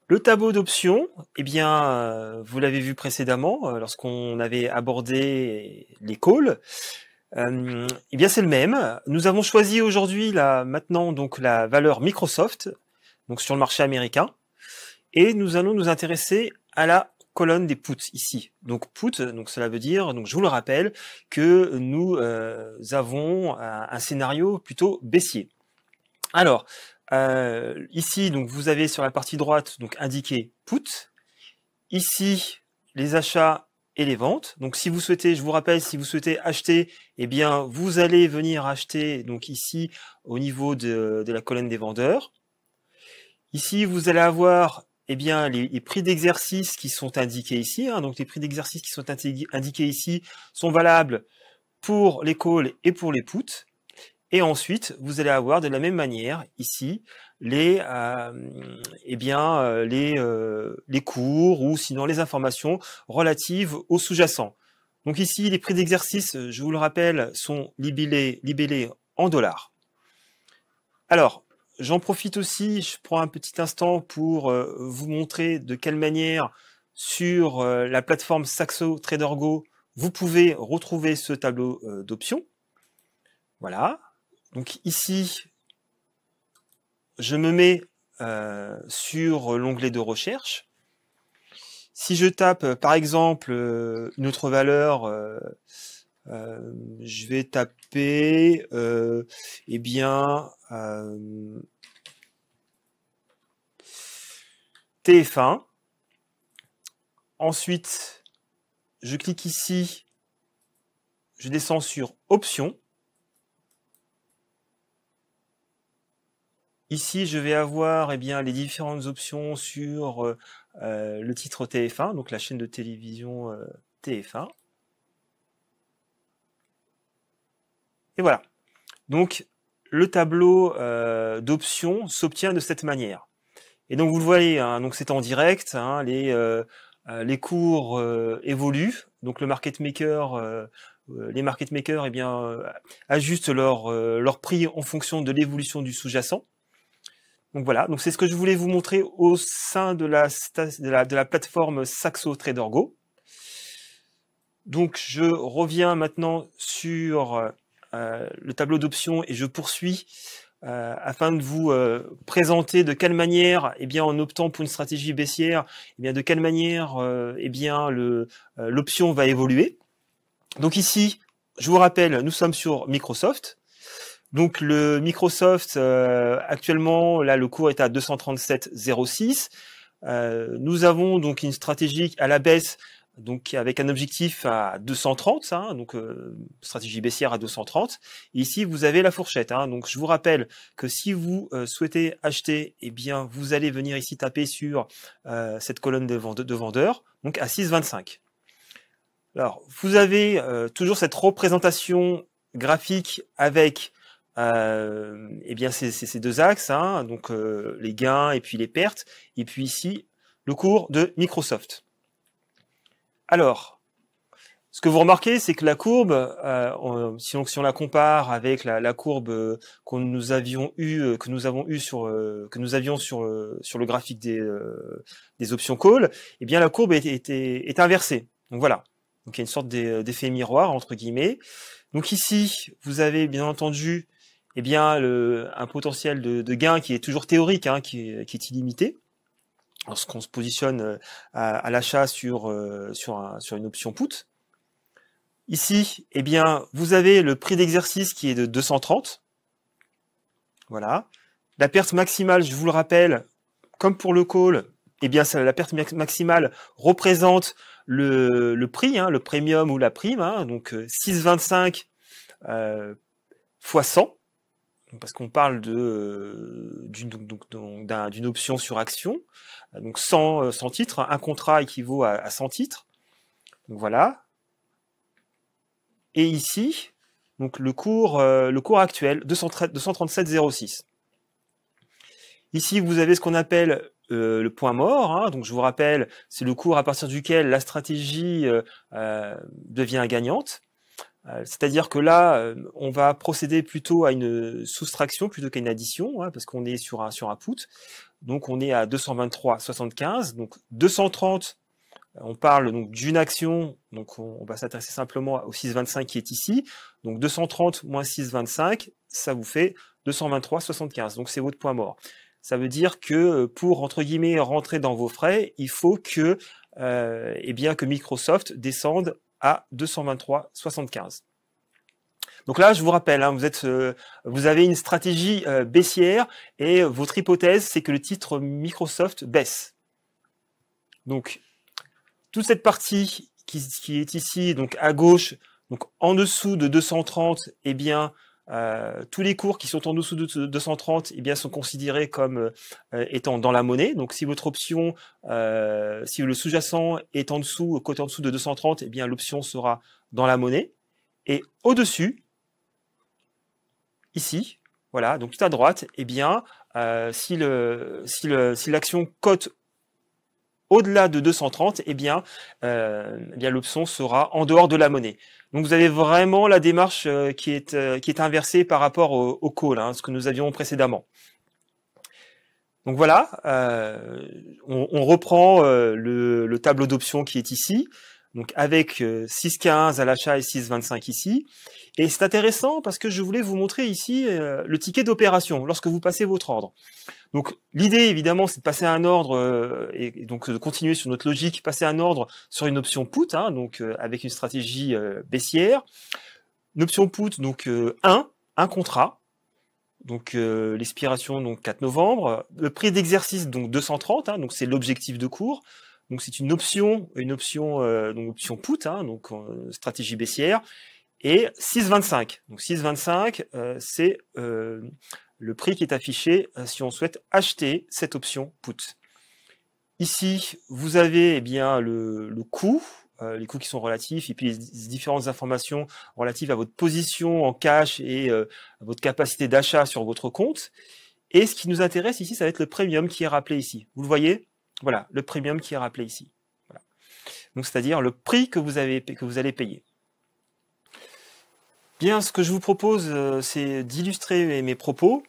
Speaker 1: Le tableau d'options, eh bien, euh, vous l'avez vu précédemment, euh, lorsqu'on avait abordé les calls, euh, eh bien, c'est le même. Nous avons choisi aujourd'hui, là, maintenant, donc, la valeur Microsoft, donc, sur le marché américain. Et nous allons nous intéresser à la colonne des puts ici. Donc put, donc cela veut dire, donc je vous le rappelle, que nous euh, avons un, scénario plutôt baissier. Alors euh, ici, donc vous avez sur la partie droite donc indiqué put. Ici, les achats et les ventes. Donc si vous souhaitez, je vous rappelle, si vous souhaitez acheter, eh bien vous allez venir acheter donc ici au niveau de, de la colonne des vendeurs. Ici, vous allez avoir eh bien, les, prix d'exercice qui sont indiqués ici, hein, donc les prix d'exercice qui sont indiqués ici sont valables pour les calls et pour les puts. Et ensuite, vous allez avoir de la même manière ici les, euh, eh bien, euh, les, euh, les cours ou sinon les informations relatives aux sous-jacents. Donc ici, les prix d'exercice, je vous le rappelle, sont libellés, libellés en dollars. Alors, J'en profite aussi, je prends un petit instant pour euh, vous montrer de quelle manière sur euh, la plateforme Saxo Trader Go, vous pouvez retrouver ce tableau euh, d'options. Voilà. Donc ici, je me mets sur l'onglet de recherche. Si je tape par exemple une autre valeur je vais taper, euh, eh bien, euh, TF1. Ensuite, je clique ici, je descends sur Options. Ici, je vais avoir et eh bien, les différentes options sur euh, euh, le titre TF1, donc la chaîne de télévision TF1. voilà. Donc, le tableau euh, d'options s'obtient de cette manière. Et donc, vous le voyez, hein, donc c'est en direct, hein, les, euh, euh, les cours évoluent. Donc, le market maker, les market makers eh bien, ajustent leur, leur prix en fonction de l'évolution du sous-jacent. Donc voilà, donc c'est ce que je voulais vous montrer au sein de la, de la, plateforme Saxo Trader Go. Donc je reviens maintenant sur euh, le tableau d'options et je poursuis euh, afin de vous euh, présenter de quelle manière, eh bien, en optant pour une stratégie baissière, eh bien, de quelle manière, et eh bien, l'option va évoluer. Donc ici, je vous rappelle, nous sommes sur Microsoft. Donc le Microsoft, actuellement, là, le cours est à 237,06. nous avons donc une stratégie à la baisse donc avec un objectif à 230, hein, donc euh, stratégie baissière à 230. ici, vous avez la fourchette. Hein. donc je vous rappelle que si vous euh, souhaitez acheter, eh bien vous allez venir ici taper sur euh, cette colonne de, vendeurs, donc à 6,25. Alors vous avez toujours cette représentation graphique avec eh bien ces, deux axes, hein. donc les gains et puis les pertes, et puis ici le cours de Microsoft. Alors, ce que vous remarquez, c'est que la courbe, euh, si, on, la compare avec la, courbe euh, qu'on nous avions eu, euh, que nous avons eu sur, que nous avions sur, sur le graphique des, options call, eh bien la courbe est, inversée. Donc voilà, donc il y a une sorte d'effet miroir entre guillemets. Donc ici, vous avez bien entendu, eh bien un potentiel de, gain qui est toujours théorique, hein, qui est illimité lorsqu'on se positionne euh, à, l'achat sur, euh, sur, une option put. Ici, eh bien, vous avez le prix d'exercice qui est de 230. Voilà. La perte maximale, je vous le rappelle, comme pour le call, eh bien, la perte maximale représente le, prix, hein, le premium ou la prime. Hein, donc 6,25 euh, fois 100 parce qu'on parle euh, d'une option sur action, euh, donc 100, euh, titres, un contrat équivaut à, 100 titres. Donc voilà. Et ici, donc le cours, le cours actuel 237,06. Ici, vous avez ce qu'on appelle le point mort. Hein. donc je vous rappelle, c'est le cours à partir duquel la stratégie devient gagnante. Euh, c'est-à-dire que là, euh, on va procéder plutôt à une soustraction plutôt qu'à une addition, hein, parce qu'on est sur un, sur un put. Donc on est à 223,75. Donc 230, on parle donc d'une action. Donc on, va s'intéresser simplement au 6,25 qui est ici. Donc 230 moins 6,25, ça vous fait 223,75. Donc c'est votre point mort. Ça veut dire que euh, pour entre guillemets rentrer dans vos frais, il faut que euh, eh bien que Microsoft descende à 223,75. Donc là, je vous rappelle, hein, vous, êtes, euh, vous avez une stratégie euh, baissière et votre hypothèse, c'est que le titre Microsoft baisse. Donc, toute cette partie qui, qui est ici, donc à gauche, donc en dessous de 230, eh bien, euh, tous les cours qui sont en dessous de 230 eh bien, sont considérés comme euh, étant dans la monnaie. Donc si votre option, euh, si le sous-jacent est en dessous, côté en dessous de 230, eh bien l'option sera dans la monnaie. Et au-dessus, ici, voilà, donc tout à droite, eh bien, si l'action si si cote au-delà de 230, eh bien, euh, eh l'option sera en dehors de la monnaie. Donc vous avez vraiment la démarche euh, qui est, euh, qui est inversée par rapport au, call, hein, ce que nous avions précédemment. Donc voilà, euh, on, reprend le, le, tableau d'options qui est ici donc avec 6,15 euh, à l'achat et 6,25 ici. Et c'est intéressant parce que je voulais vous montrer ici euh, le ticket d'opération lorsque vous passez votre ordre. Donc l'idée évidemment c'est de passer un ordre euh, et, donc de continuer sur notre logique, passer un ordre sur une option put, hein, donc avec une stratégie baissière. Une option put, donc 1, un contrat, donc l'expiration donc 4 novembre, le prix d'exercice donc 230, hein, donc c'est l'objectif de cours. Donc c'est une option, une option, euh, donc option put, hein, donc euh, stratégie baissière, et 6,25. Donc 6,25, euh, c'est le prix qui est affiché si on souhaite acheter cette option put. Ici, vous avez eh bien le, coût, les coûts qui sont relatifs, et puis les différentes informations relatives à votre position en cash et à votre capacité d'achat sur votre compte. Et ce qui nous intéresse ici, ça va être le premium qui est rappelé ici. Vous le voyez, voilà, le premium qui est rappelé ici. Donc c'est-à-dire le prix que vous, avez, que vous allez payer. Bien, ce que je vous propose, euh, c'est d'illustrer mes propos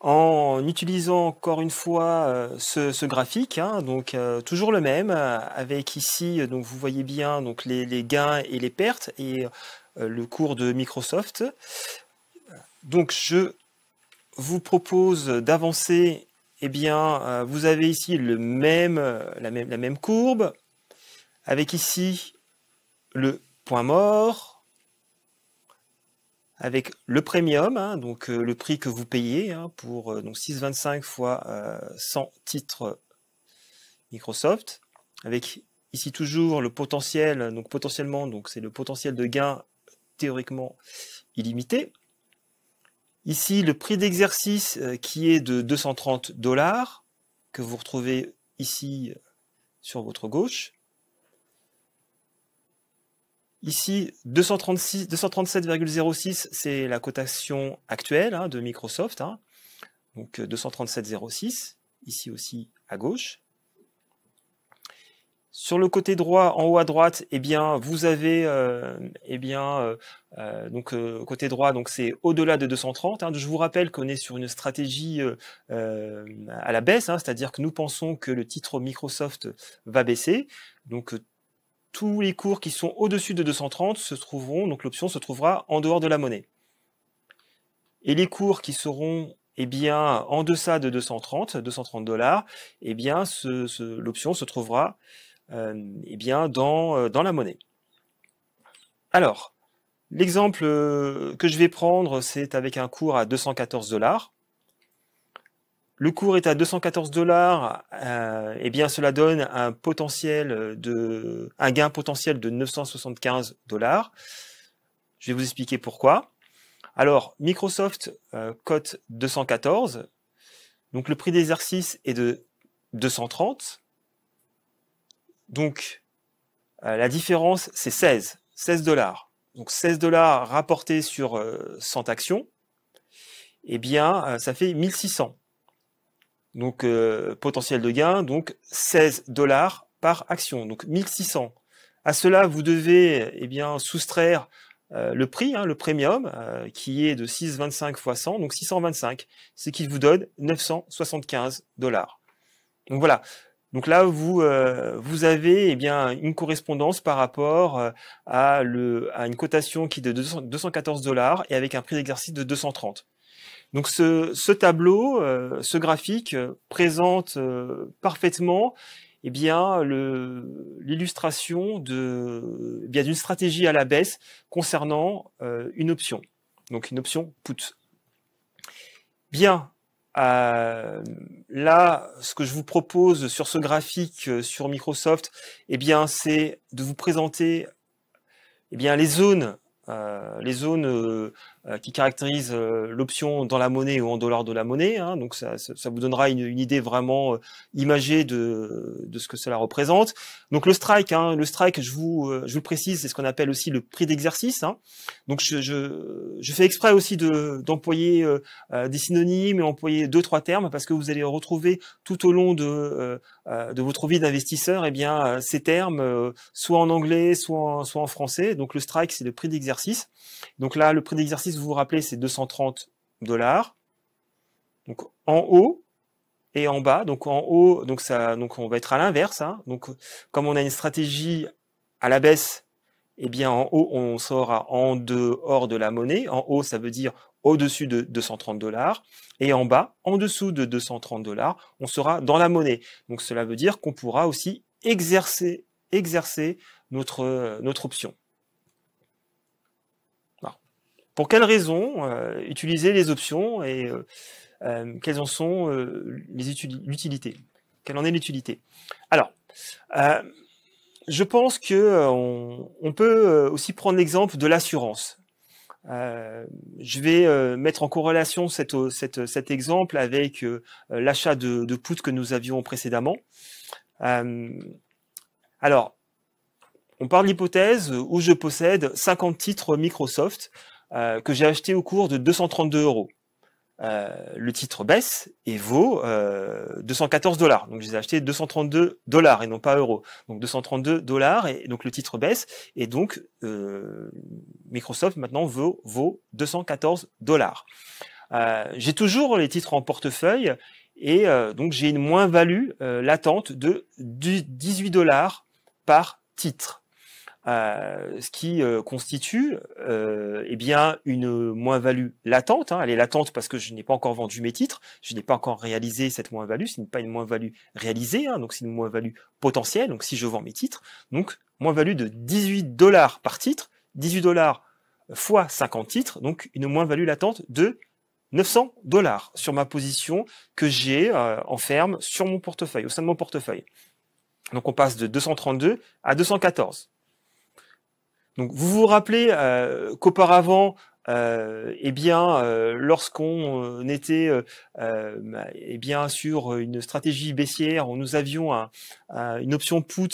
Speaker 1: en utilisant encore une fois euh, ce, graphique, hein, donc euh, toujours le même, avec ici, donc vous voyez bien donc les, gains et les pertes et le cours de Microsoft. Donc je vous propose d'avancer eh bien, euh, vous avez ici le euh, même, la, même, courbe, avec ici le point mort, avec le premium, hein, donc euh, le prix que vous payez hein, pour 6,25 fois 100 titres Microsoft, avec ici toujours le potentiel, donc potentiellement, donc c'est le potentiel de gain théoriquement illimité. Ici, le prix d'exercice euh, qui est de 230 dollars, que vous retrouvez ici euh, sur votre gauche. Ici, 237,06, c'est la cotation actuelle hein, de Microsoft. Hein. Donc 237,06, euh, ici aussi à gauche. Sur le côté droit, en haut à droite, eh bien, vous avez, euh, eh bien, euh, euh, donc côté droit, donc c'est au-delà de 230. Hein. Je vous rappelle qu'on est sur une stratégie à la baisse, hein, c'est-à-dire que nous pensons que le titre Microsoft va baisser. Donc tous les cours qui sont au-dessus de 230 se trouveront, donc l'option se trouvera en dehors de la monnaie. Et les cours qui seront eh bien, en deçà de 230, 230 dollars, eh bien, l'option se trouvera et euh, eh bien, dans, euh, dans la monnaie. Alors, l'exemple euh, que je vais prendre, c'est avec un cours à 214 dollars. Le cours est à 214 dollars, et eh bien cela donne un potentiel de un gain potentiel de 975 dollars. Je vais vous expliquer pourquoi. Alors Microsoft cote 214, donc le prix d'exercice est de 230. Donc, euh, la différence, c'est 16, 16 dollars. Donc 16 dollars rapportés sur 100 euh, actions, eh bien, euh, ça fait 1600. Donc, potentiel de gain, donc 16 dollars par action, donc 1600. À cela, vous devez eh bien, soustraire le prix, hein, le premium, qui est de 6,25 x 100, donc 625, ce qui vous donne 975 dollars. Donc voilà, donc là, vous, euh, vous avez eh bien, une correspondance par rapport euh, à, une cotation qui est de 214 dollars et avec un prix d'exercice de 230. Donc ce, tableau, euh, ce graphique présente parfaitement eh bien, l'illustration de, eh d'une stratégie à la baisse concernant une option, donc une option put. Bien, euh, là, ce que je vous propose sur ce graphique euh, sur Microsoft, eh bien, c'est de vous présenter eh bien, les zones, euh, les zones euh, qui caractérise euh, l'option dans la monnaie ou en dollars de la monnaie. Hein, donc ça, ça, vous donnera une, idée vraiment euh, imagée de, de, ce que cela représente. Donc le strike, hein, le strike, je vous, je le précise, c'est ce qu'on appelle aussi le prix d'exercice. Hein. Donc je, je, fais exprès aussi d'employer des synonymes et employer deux trois termes parce que vous allez retrouver tout au long de, de votre vie d'investisseur, eh bien ces termes, soit en anglais, soit soit en français. Donc le strike, c'est le prix d'exercice. Donc là, le prix d'exercice vous vous rappelez, c'est 230 dollars. Donc en haut et en bas. Donc en haut, donc ça, donc on va être à l'inverse. Hein. Donc comme on a une stratégie à la baisse, et eh bien en haut on sort en dehors de la monnaie. En haut, ça veut dire au-dessus de 230 dollars et en bas, en dessous de 230 dollars, on sera dans la monnaie. Donc cela veut dire qu'on pourra aussi exercer, exercer notre, notre option. Pour quelles raisons euh, utiliser les options et euh, euh, quelles en sont l'utilité Quelle en est l'utilité Alors, je pense que on, peut aussi prendre l'exemple de l'assurance. je vais mettre en corrélation cet exemple avec l'achat de, de poutres que nous avions précédemment. alors, on part de l'hypothèse où je possède 50 titres Microsoft euh, que j'ai acheté au cours de 232 euros. Euh, le titre baisse et vaut 214 euh, dollars. Donc j'ai acheté 232 dollars et non pas euros. Donc 232 dollars et donc le titre baisse et donc Microsoft maintenant vaut, 214 dollars. j'ai toujours les titres en portefeuille et donc j'ai une moins-value latente de 18 dollars par titre. Euh, ce qui euh, constitue euh, eh bien une moins-value latente. Hein. Elle est latente parce que je n'ai pas encore vendu mes titres, je n'ai pas encore réalisé cette moins-value. Ce n'est pas une moins-value réalisée, hein, donc c'est une moins-value potentielle. Donc si je vends mes titres, donc moins-value de 18 dollars par titre, 18 dollars fois 50 titres, donc une moins-value latente de 900 dollars sur ma position que j'ai en ferme sur mon portefeuille, au sein de mon portefeuille. Donc on passe de 232 à 214. Donc vous vous rappelez euh, qu'auparavant, euh, eh bien, euh, lorsqu'on euh, était, euh, bah, eh bien, sur une stratégie baissière, on nous avions une option put.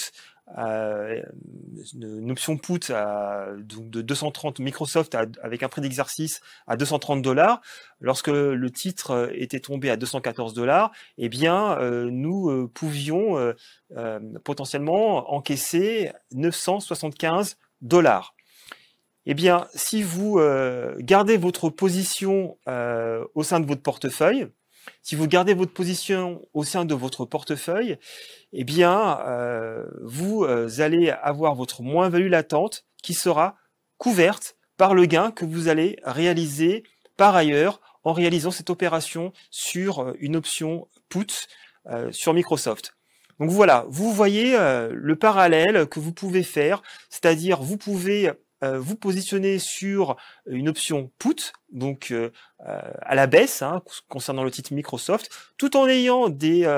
Speaker 1: une option put à, de 230 Microsoft avec un prix d'exercice à 230 dollars. Lorsque le titre était tombé à 214 dollars, eh bien nous pouvions potentiellement encaisser 975 eh bien, si vous euh, gardez votre position euh, au sein de votre portefeuille, si vous gardez votre position au sein de votre portefeuille, et eh bien, euh, vous allez avoir votre moins-value latente qui sera couverte par le gain que vous allez réaliser par ailleurs en réalisant cette opération sur une option put sur Microsoft. Donc voilà, vous voyez euh, le parallèle que vous pouvez faire, c'est-à-dire vous pouvez euh, vous positionner sur une option put, donc euh, à la baisse hein, concernant le titre Microsoft, tout en ayant des,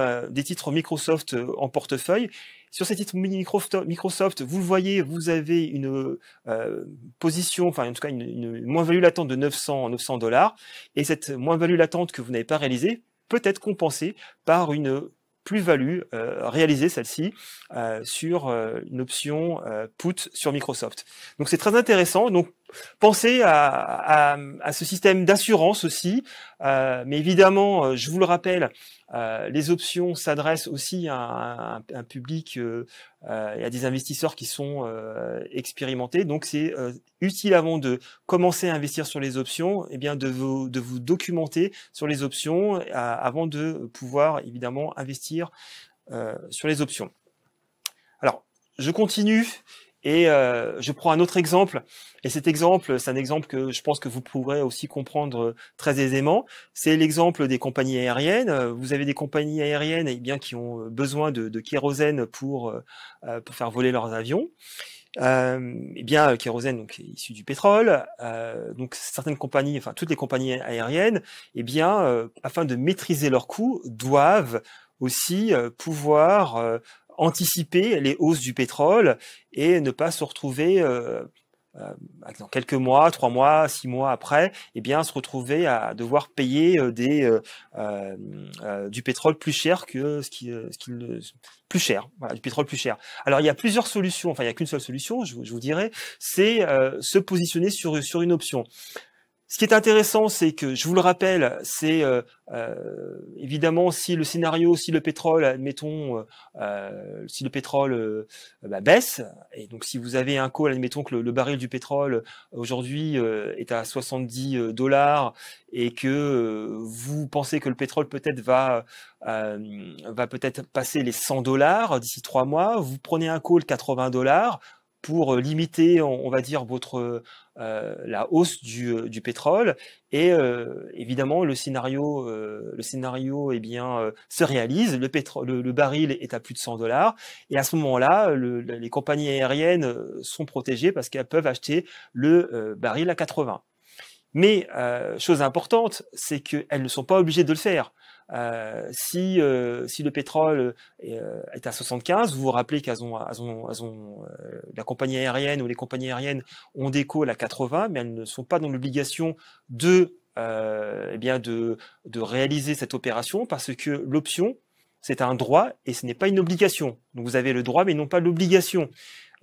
Speaker 1: titres Microsoft en portefeuille. Sur ces titres Microsoft, vous le voyez, vous avez une position, enfin en tout cas une, moins-value latente de 900 900 dollars, et cette moins-value latente que vous n'avez pas réalisée peut être compensée par une plus-value euh, réalisée, celle-ci, euh, sur euh, une option put sur Microsoft. Donc c'est très intéressant. Donc Pensez à, ce système d'assurance aussi, euh, mais évidemment, euh, je vous le rappelle, euh, les options s'adressent aussi à, un public et à des investisseurs qui sont expérimentés. Donc c'est utile avant de commencer à investir sur les options, et eh bien de vous documenter sur les options avant de pouvoir évidemment investir sur les options. Alors je continue. Et euh, je prends un autre exemple, et cet exemple, c'est un exemple que je pense que vous pourrez aussi comprendre euh, très aisément. C'est l'exemple des compagnies aériennes. Euh, vous avez des compagnies aériennes eh bien, qui ont besoin de, kérosène pour, pour faire voler leurs avions. Euh, eh bien, kérosène donc est issu du pétrole. Euh, donc certaines compagnies, enfin toutes les compagnies aériennes, eh bien, afin de maîtriser leurs coûts, doivent aussi pouvoir anticiper les hausses du pétrole et ne pas se retrouver euh, euh, dans quelques mois, trois mois, six mois après, et eh bien, se retrouver à devoir payer euh, des, du pétrole plus cher que ce qui, plus cher, du pétrole plus cher. Alors, il y a plusieurs solutions. Enfin, il n'y a qu'une seule solution, je, vous dirais, c'est se positionner sur sur une option. Ce qui est intéressant, c'est que, je vous le rappelle, c'est euh, euh, évidemment si le scénario, si le pétrole, admettons, euh, si le pétrole bah, baisse, et donc si vous avez un call, admettons que le, baril du pétrole aujourd'hui est à 70 dollars et que vous pensez que le pétrole peut-être va va peut-être passer les 100 dollars d'ici trois mois, vous prenez un call 80 dollars pour limiter, on, va dire, votre, euh, la hausse du, euh, pétrole. Et euh, évidemment, le scénario, eh bien, se réalise. Le, pétrole, le, baril est à plus de 100 dollars. Et à ce moment-là, les compagnies aériennes sont protégées parce qu'elles peuvent acheter le baril à 80. Mais chose importante, c'est qu'elles ne sont pas obligées de le faire. Euh, si, euh, si le pétrole euh, est, à 75, vous vous rappelez qu'elles ont, elles ont, la compagnie aérienne ou les compagnies aériennes ont des calls à 80, mais elles ne sont pas dans l'obligation de, eh bien de, de réaliser cette opération parce que l'option, c'est un droit et ce n'est pas une obligation. Donc vous avez le droit mais non pas l'obligation.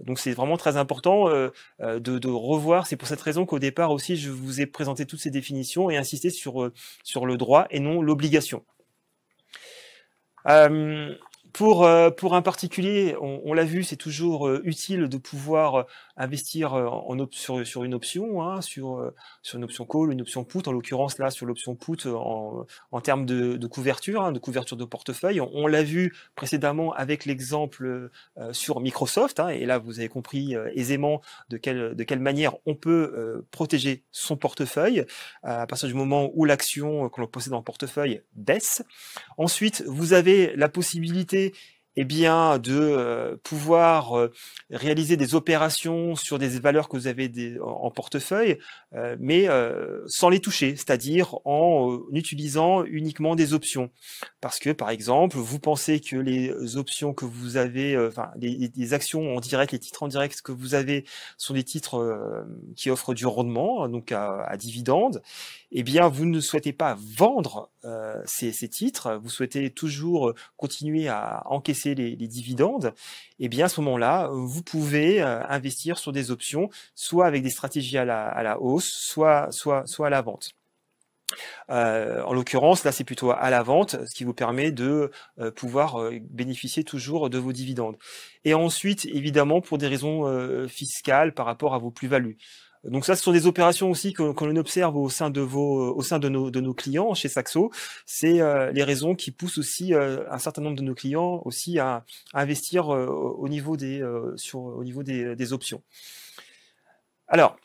Speaker 1: Donc c'est vraiment très important euh, euh, de, revoir. C'est pour cette raison qu'au départ aussi, je vous ai présenté toutes ces définitions et insisté sur, euh, sur le droit et non l'obligation. Euh, pour, euh, pour un particulier, on, l'a vu, c'est toujours euh, utile de pouvoir euh, investir en, sur, sur, une option, hein, sur, sur une option call, une option put. En l'occurrence, là, sur l'option put en, en termes de, de couverture, hein, de couverture de portefeuille. On, l'a vu précédemment avec l'exemple sur Microsoft. Hein, et là, vous avez compris aisément de quelle, de quelle manière on peut protéger son portefeuille à partir du moment où l'action que l'on possède en portefeuille baisse. Ensuite, vous avez la possibilité eh bien, de euh, pouvoir euh, réaliser des opérations sur des valeurs que vous avez en, portefeuille, euh, mais sans les toucher, c'est-à-dire en utilisant uniquement des options. Parce que, par exemple, vous pensez que les options que vous avez, enfin, les, actions en direct, les titres en direct que vous avez sont des titres qui offrent du rendement, donc à, à dividendes, eh bien, vous ne souhaitez pas vendre euh, ces, titres, vous souhaitez toujours euh, continuer à encaisser les, dividendes, et eh bien, à ce moment-là, vous pouvez euh, investir sur des options, soit avec des stratégies à la, hausse, soit, à la vente. en l'occurrence, là, c'est plutôt à la vente, ce qui vous permet de pouvoir bénéficier toujours de vos dividendes. Et ensuite, évidemment, pour des raisons fiscales par rapport à vos plus-values. Donc ça, ce sont des opérations aussi qu'on qu'on observe au sein de vos, euh, au sein de nos, de nos clients chez Saxo. C'est euh, les raisons qui poussent aussi euh, un certain nombre de nos clients aussi à, investir au niveau des, sur, au niveau des, des options. Alors,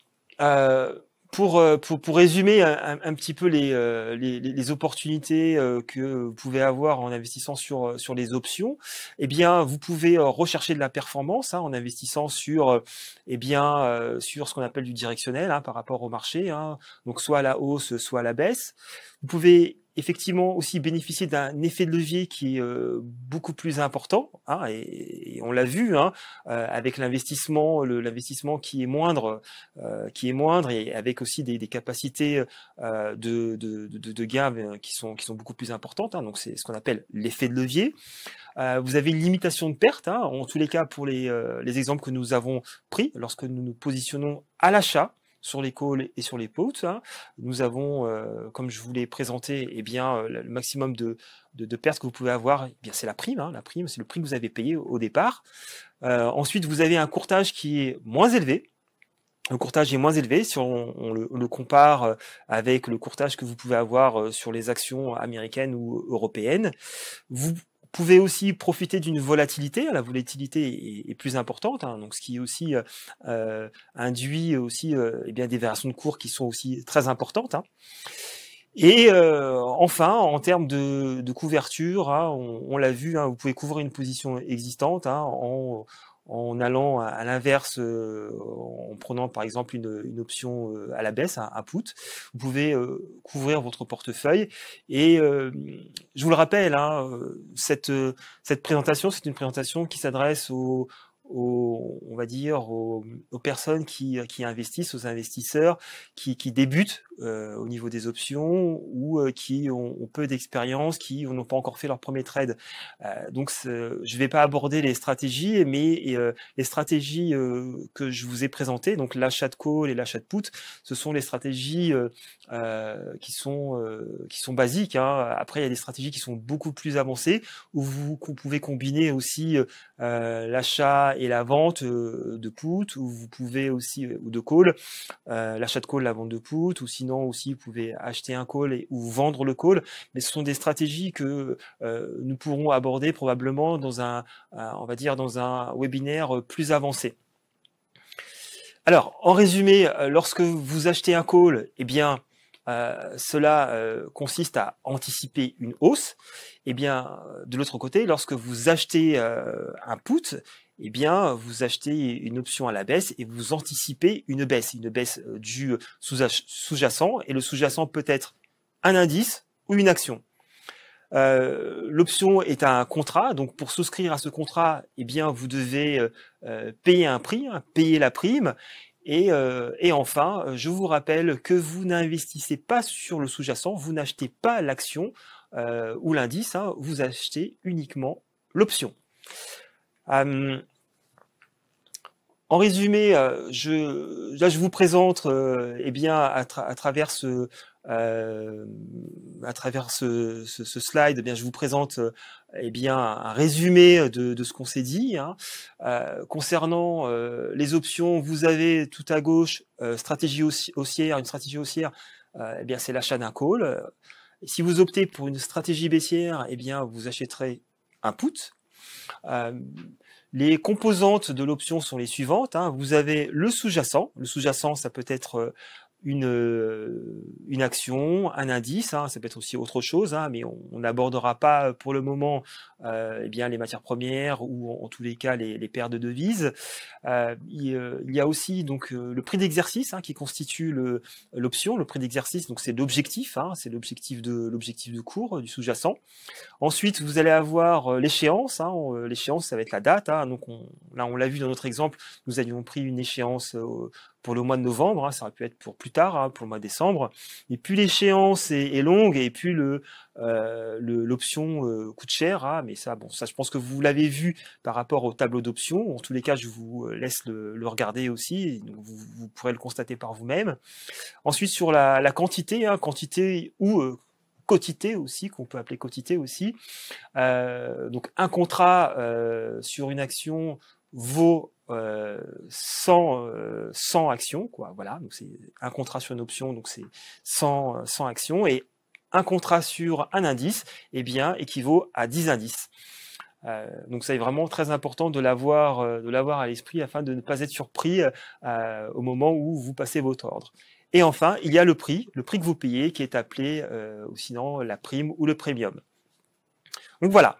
Speaker 1: pour, euh, pour, pour résumer un, petit peu euh, les, les, les, opportunités euh, que vous pouvez avoir en investissant sur, sur les options, eh bien, vous pouvez rechercher de la performance hein, en investissant sur, eh bien, sur ce qu'on appelle du directionnel hein, par rapport au marché, hein, donc soit à la hausse, soit à la baisse. Vous pouvez effectivement aussi bénéficier d'un effet de levier qui est euh, beaucoup plus important. Hein, et, on l'a vu hein, euh, avec l'investissement, l'investissement qui est moindre, euh, qui est moindre, et avec aussi des, des capacités de, de, de, de qui sont qui sont beaucoup plus importantes. Hein, donc c'est ce qu'on appelle l'effet de levier. vous avez une limitation de perte, hein. en tous les cas pour les, les exemples que nous avons pris lorsque nous nous positionnons à l'achat sur les calls et sur les puts. Hein, nous avons, euh, comme je vous l'ai présenté, eh bien, euh, le maximum de, pertes que vous pouvez avoir, eh bien, c'est la prime. Hein, la prime, c'est le prix que vous avez payé au départ. Euh, ensuite, vous avez un courtage qui est moins élevé. Le courtage est moins élevé si on, le, compare avec le courtage que vous pouvez avoir sur les actions américaines ou européennes. Vous vous pouvez aussi profiter d'une volatilité. Hein, la volatilité est, plus importante, hein. donc ce qui aussi euh, euh, induit aussi euh, eh bien des variations de cours qui sont aussi très importantes. Hein. Et enfin, en termes de, couverture, on, on l'a vu, vous pouvez couvrir une position existante en en allant à, l'inverse, euh, en prenant par exemple une, option euh, à la baisse, un, un put, vous pouvez euh, couvrir votre portefeuille. Et je vous le rappelle, hein, cette, cette présentation, c'est une présentation qui s'adresse aux, on va dire, aux, personnes qui, investissent, aux investisseurs qui, débutent euh, au niveau des options ou euh, qui ont, peu d'expérience, qui n'ont pas encore fait leur premier trade. Euh, donc, je ne vais pas aborder les stratégies, mais les stratégies que je vous ai présentées, donc l'achat de call et l'achat de put, ce sont les stratégies qui, sont, qui sont basiques. Hein. Après, il y a des stratégies qui sont beaucoup plus avancées où vous, vous pouvez combiner aussi l'achat la, et la vente de put, ou vous pouvez aussi, ou de call, l'achat de call, la vente de put, ou sinon aussi vous pouvez acheter un call et, ou vendre le call. Mais ce sont des stratégies que nous pourrons aborder probablement dans un, on va dire, dans un webinaire plus avancé. Alors, en résumé, lorsque vous achetez un call, eh bien, cela consiste à anticiper une hausse. Eh bien, de l'autre côté, lorsque vous achetez un put, eh bien, vous achetez une option à la baisse et vous anticipez une baisse, une baisse euh, du euh, sous-jacent. Et le sous-jacent peut être un indice ou une action. Euh, l'option est un contrat, donc pour souscrire à ce contrat, eh bien, vous devez payer un prix, hein, payer la prime. Et, enfin, je vous rappelle que vous n'investissez pas sur le sous-jacent, vous n'achetez pas l'action ou l'indice, hein. vous achetez uniquement l'option. Euh, en résumé, euh, je, je vous présente euh, eh bien, à, travers ce, à travers ce, slide, eh bien, je vous présente eh bien, un résumé de, ce qu'on s'est dit. Hein. concernant les options, vous avez tout à gauche stratégie haussière. Une stratégie haussière, eh c'est l'achat d'un call. si vous optez pour une stratégie baissière, bien, vous achèterez un put. Euh, les composantes de l'option sont les suivantes. Hein. Vous avez le sous-jacent. Le sous-jacent, ça peut être euh, une, euh, une action, un indice, hein, ça peut être aussi autre chose, hein, mais on n'abordera pas euh, pour le moment euh, eh bien, les matières premières ou en, tous les cas les, paires de devises. Euh, il, y a aussi donc le prix d'exercice hein, qui constitue l'option. Le, prix d'exercice, donc c'est l'objectif, c'est l'objectif de l'objectif de cours du sous-jacent. Ensuite, vous allez avoir l'échéance. l'échéance, ça va être la date. donc on, là, on l'a vu dans notre exemple, nous avions pris une échéance pour le mois de novembre, hein, ça aurait pu être pour plus tard, hein, pour le mois de décembre. Et puis l'échéance est, longue et puis le, euh, l'option euh, coûte cher. Hein, mais ça, bon, ça, je pense que vous l'avez vu par rapport au tableau d'options. En tous les cas, je vous euh, laisse le, regarder aussi. vous, pourrez le constater par vous-même. Ensuite, sur la, quantité, quantité ou quotité aussi, qu'on peut appeler quotité aussi. donc un contrat sur une action vaut euh, euh, sans, action, quoi. Voilà, donc c'est un contrat sur une option, donc c'est sans, euh, sans action, et un contrat sur un indice, et eh bien, équivaut à 10 indices. donc ça est vraiment très important de l'avoir de l'avoir à l'esprit afin de ne pas être surpris au moment où vous passez votre ordre. Et enfin, il y a le prix, le prix que vous payez, qui est appelé sinon la prime ou le premium. Donc voilà.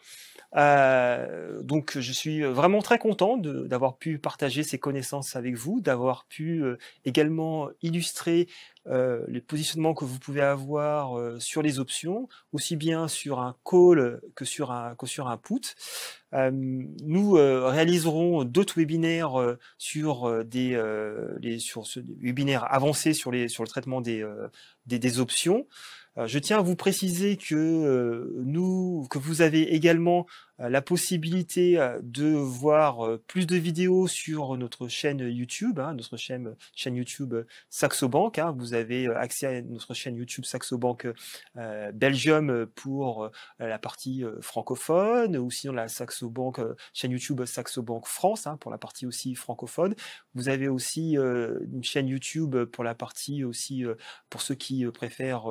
Speaker 1: Euh, donc je suis vraiment très content d'avoir pu partager ces connaissances avec vous, d'avoir pu euh, également illustrer euh, les positionnements que vous pouvez avoir sur les options, aussi bien sur un call que sur un, sur un put. nous réaliserons d'autres webinaires sur des les, sur ce, webinaire avancé sur, les, sur le traitement des, des options. Euh, je tiens à vous préciser que euh, nous, que vous avez également euh, la possibilité euh, de voir euh, plus de vidéos sur notre chaîne YouTube, hein, notre chaîne, YouTube Saxo Bank. Hein. vous avez accès à notre chaîne YouTube Saxo Bank Belgium pour la partie francophone, ou sinon la Saxo Bank, chaîne YouTube Saxo Bank France hein, pour la partie aussi francophone. Vous avez aussi une chaîne YouTube pour la partie aussi pour ceux qui préfèrent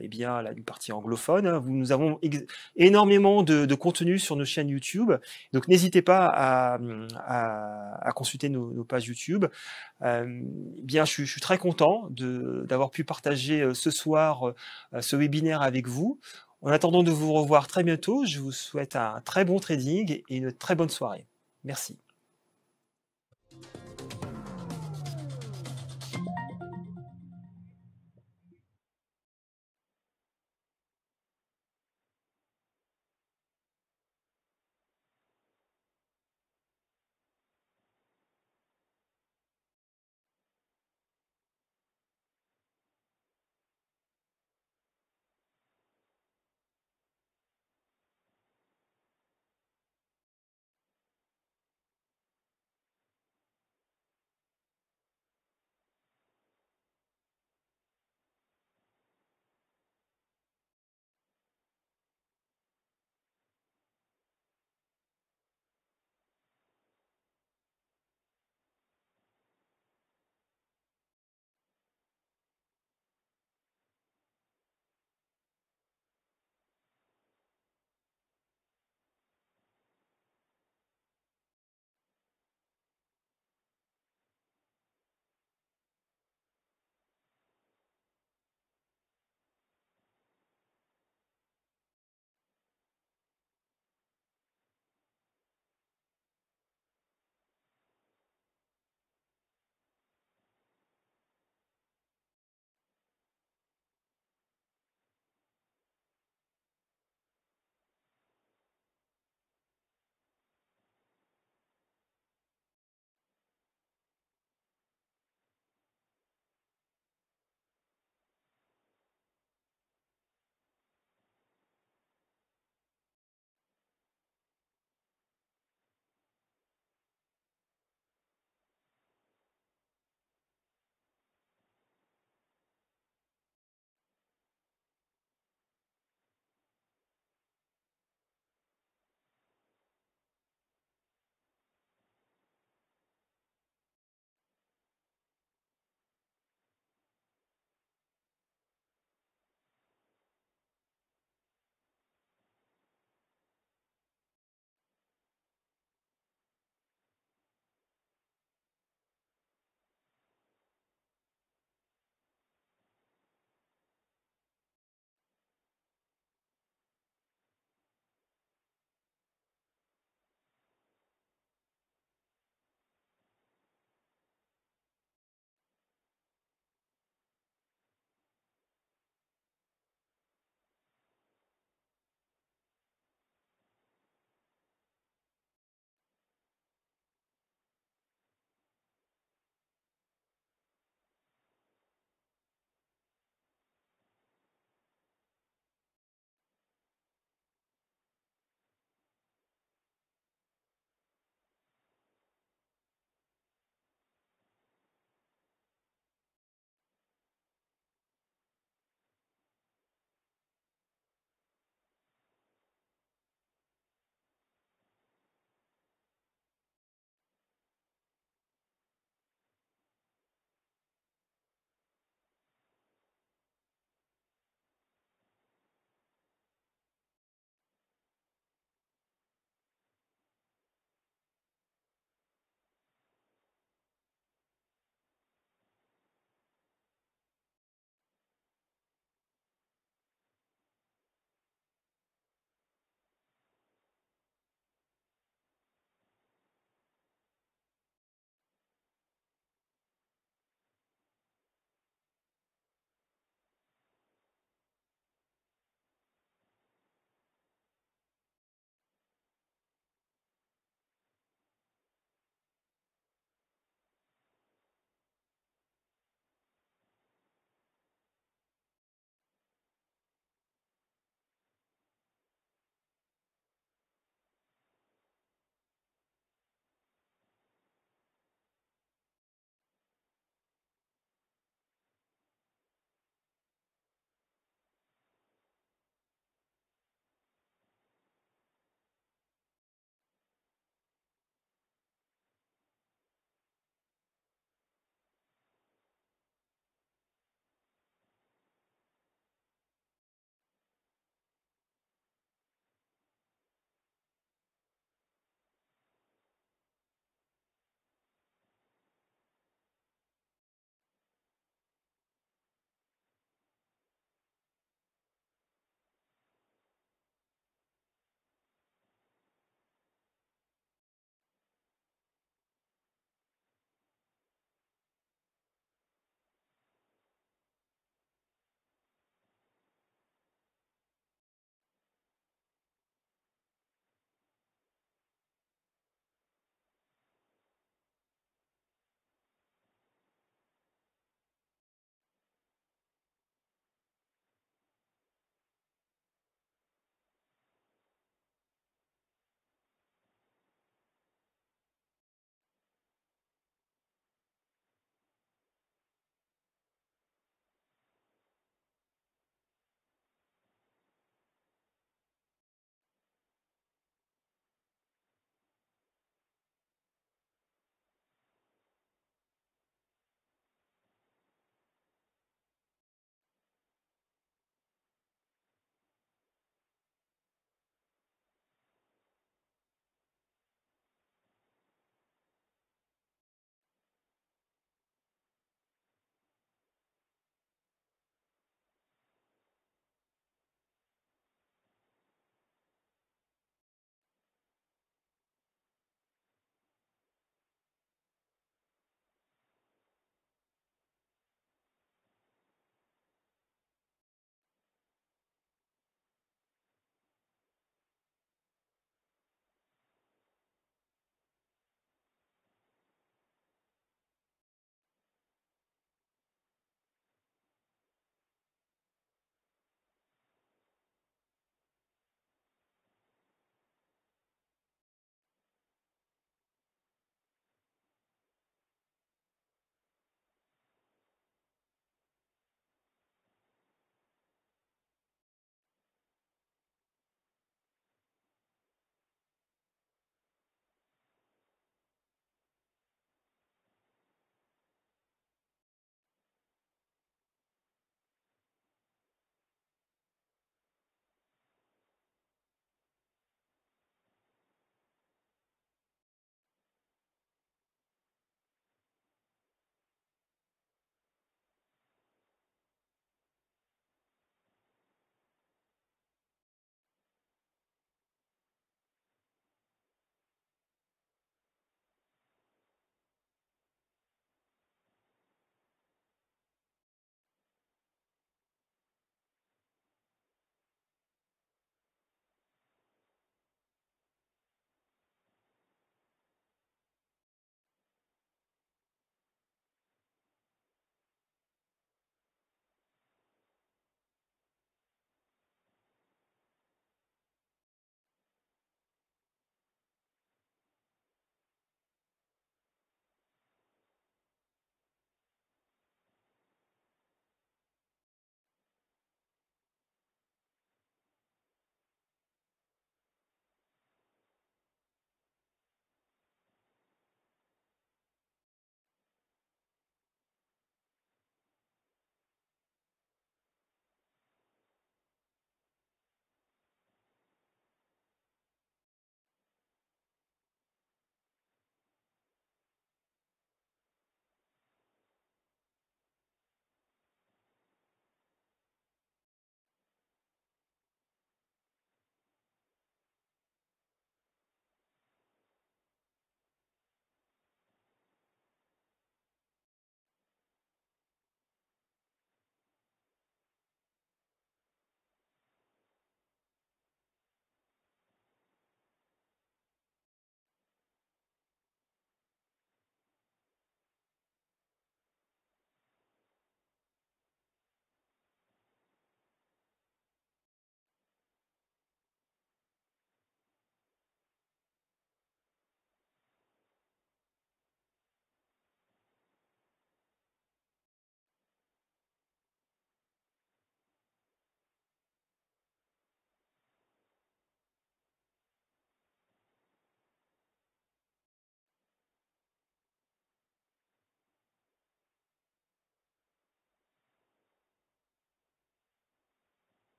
Speaker 1: eh bien la, une partie anglophone. nous avons énormément de, de contenu sur nos chaîne YouTube. Donc n'hésitez pas à, consulter nos, pages YouTube. Euh, bien, je, suis très content d'avoir pu partager euh, ce soir euh, ce webinaire avec vous. En attendant de vous revoir très bientôt, je vous souhaite un très bon trading et une très bonne soirée. Merci.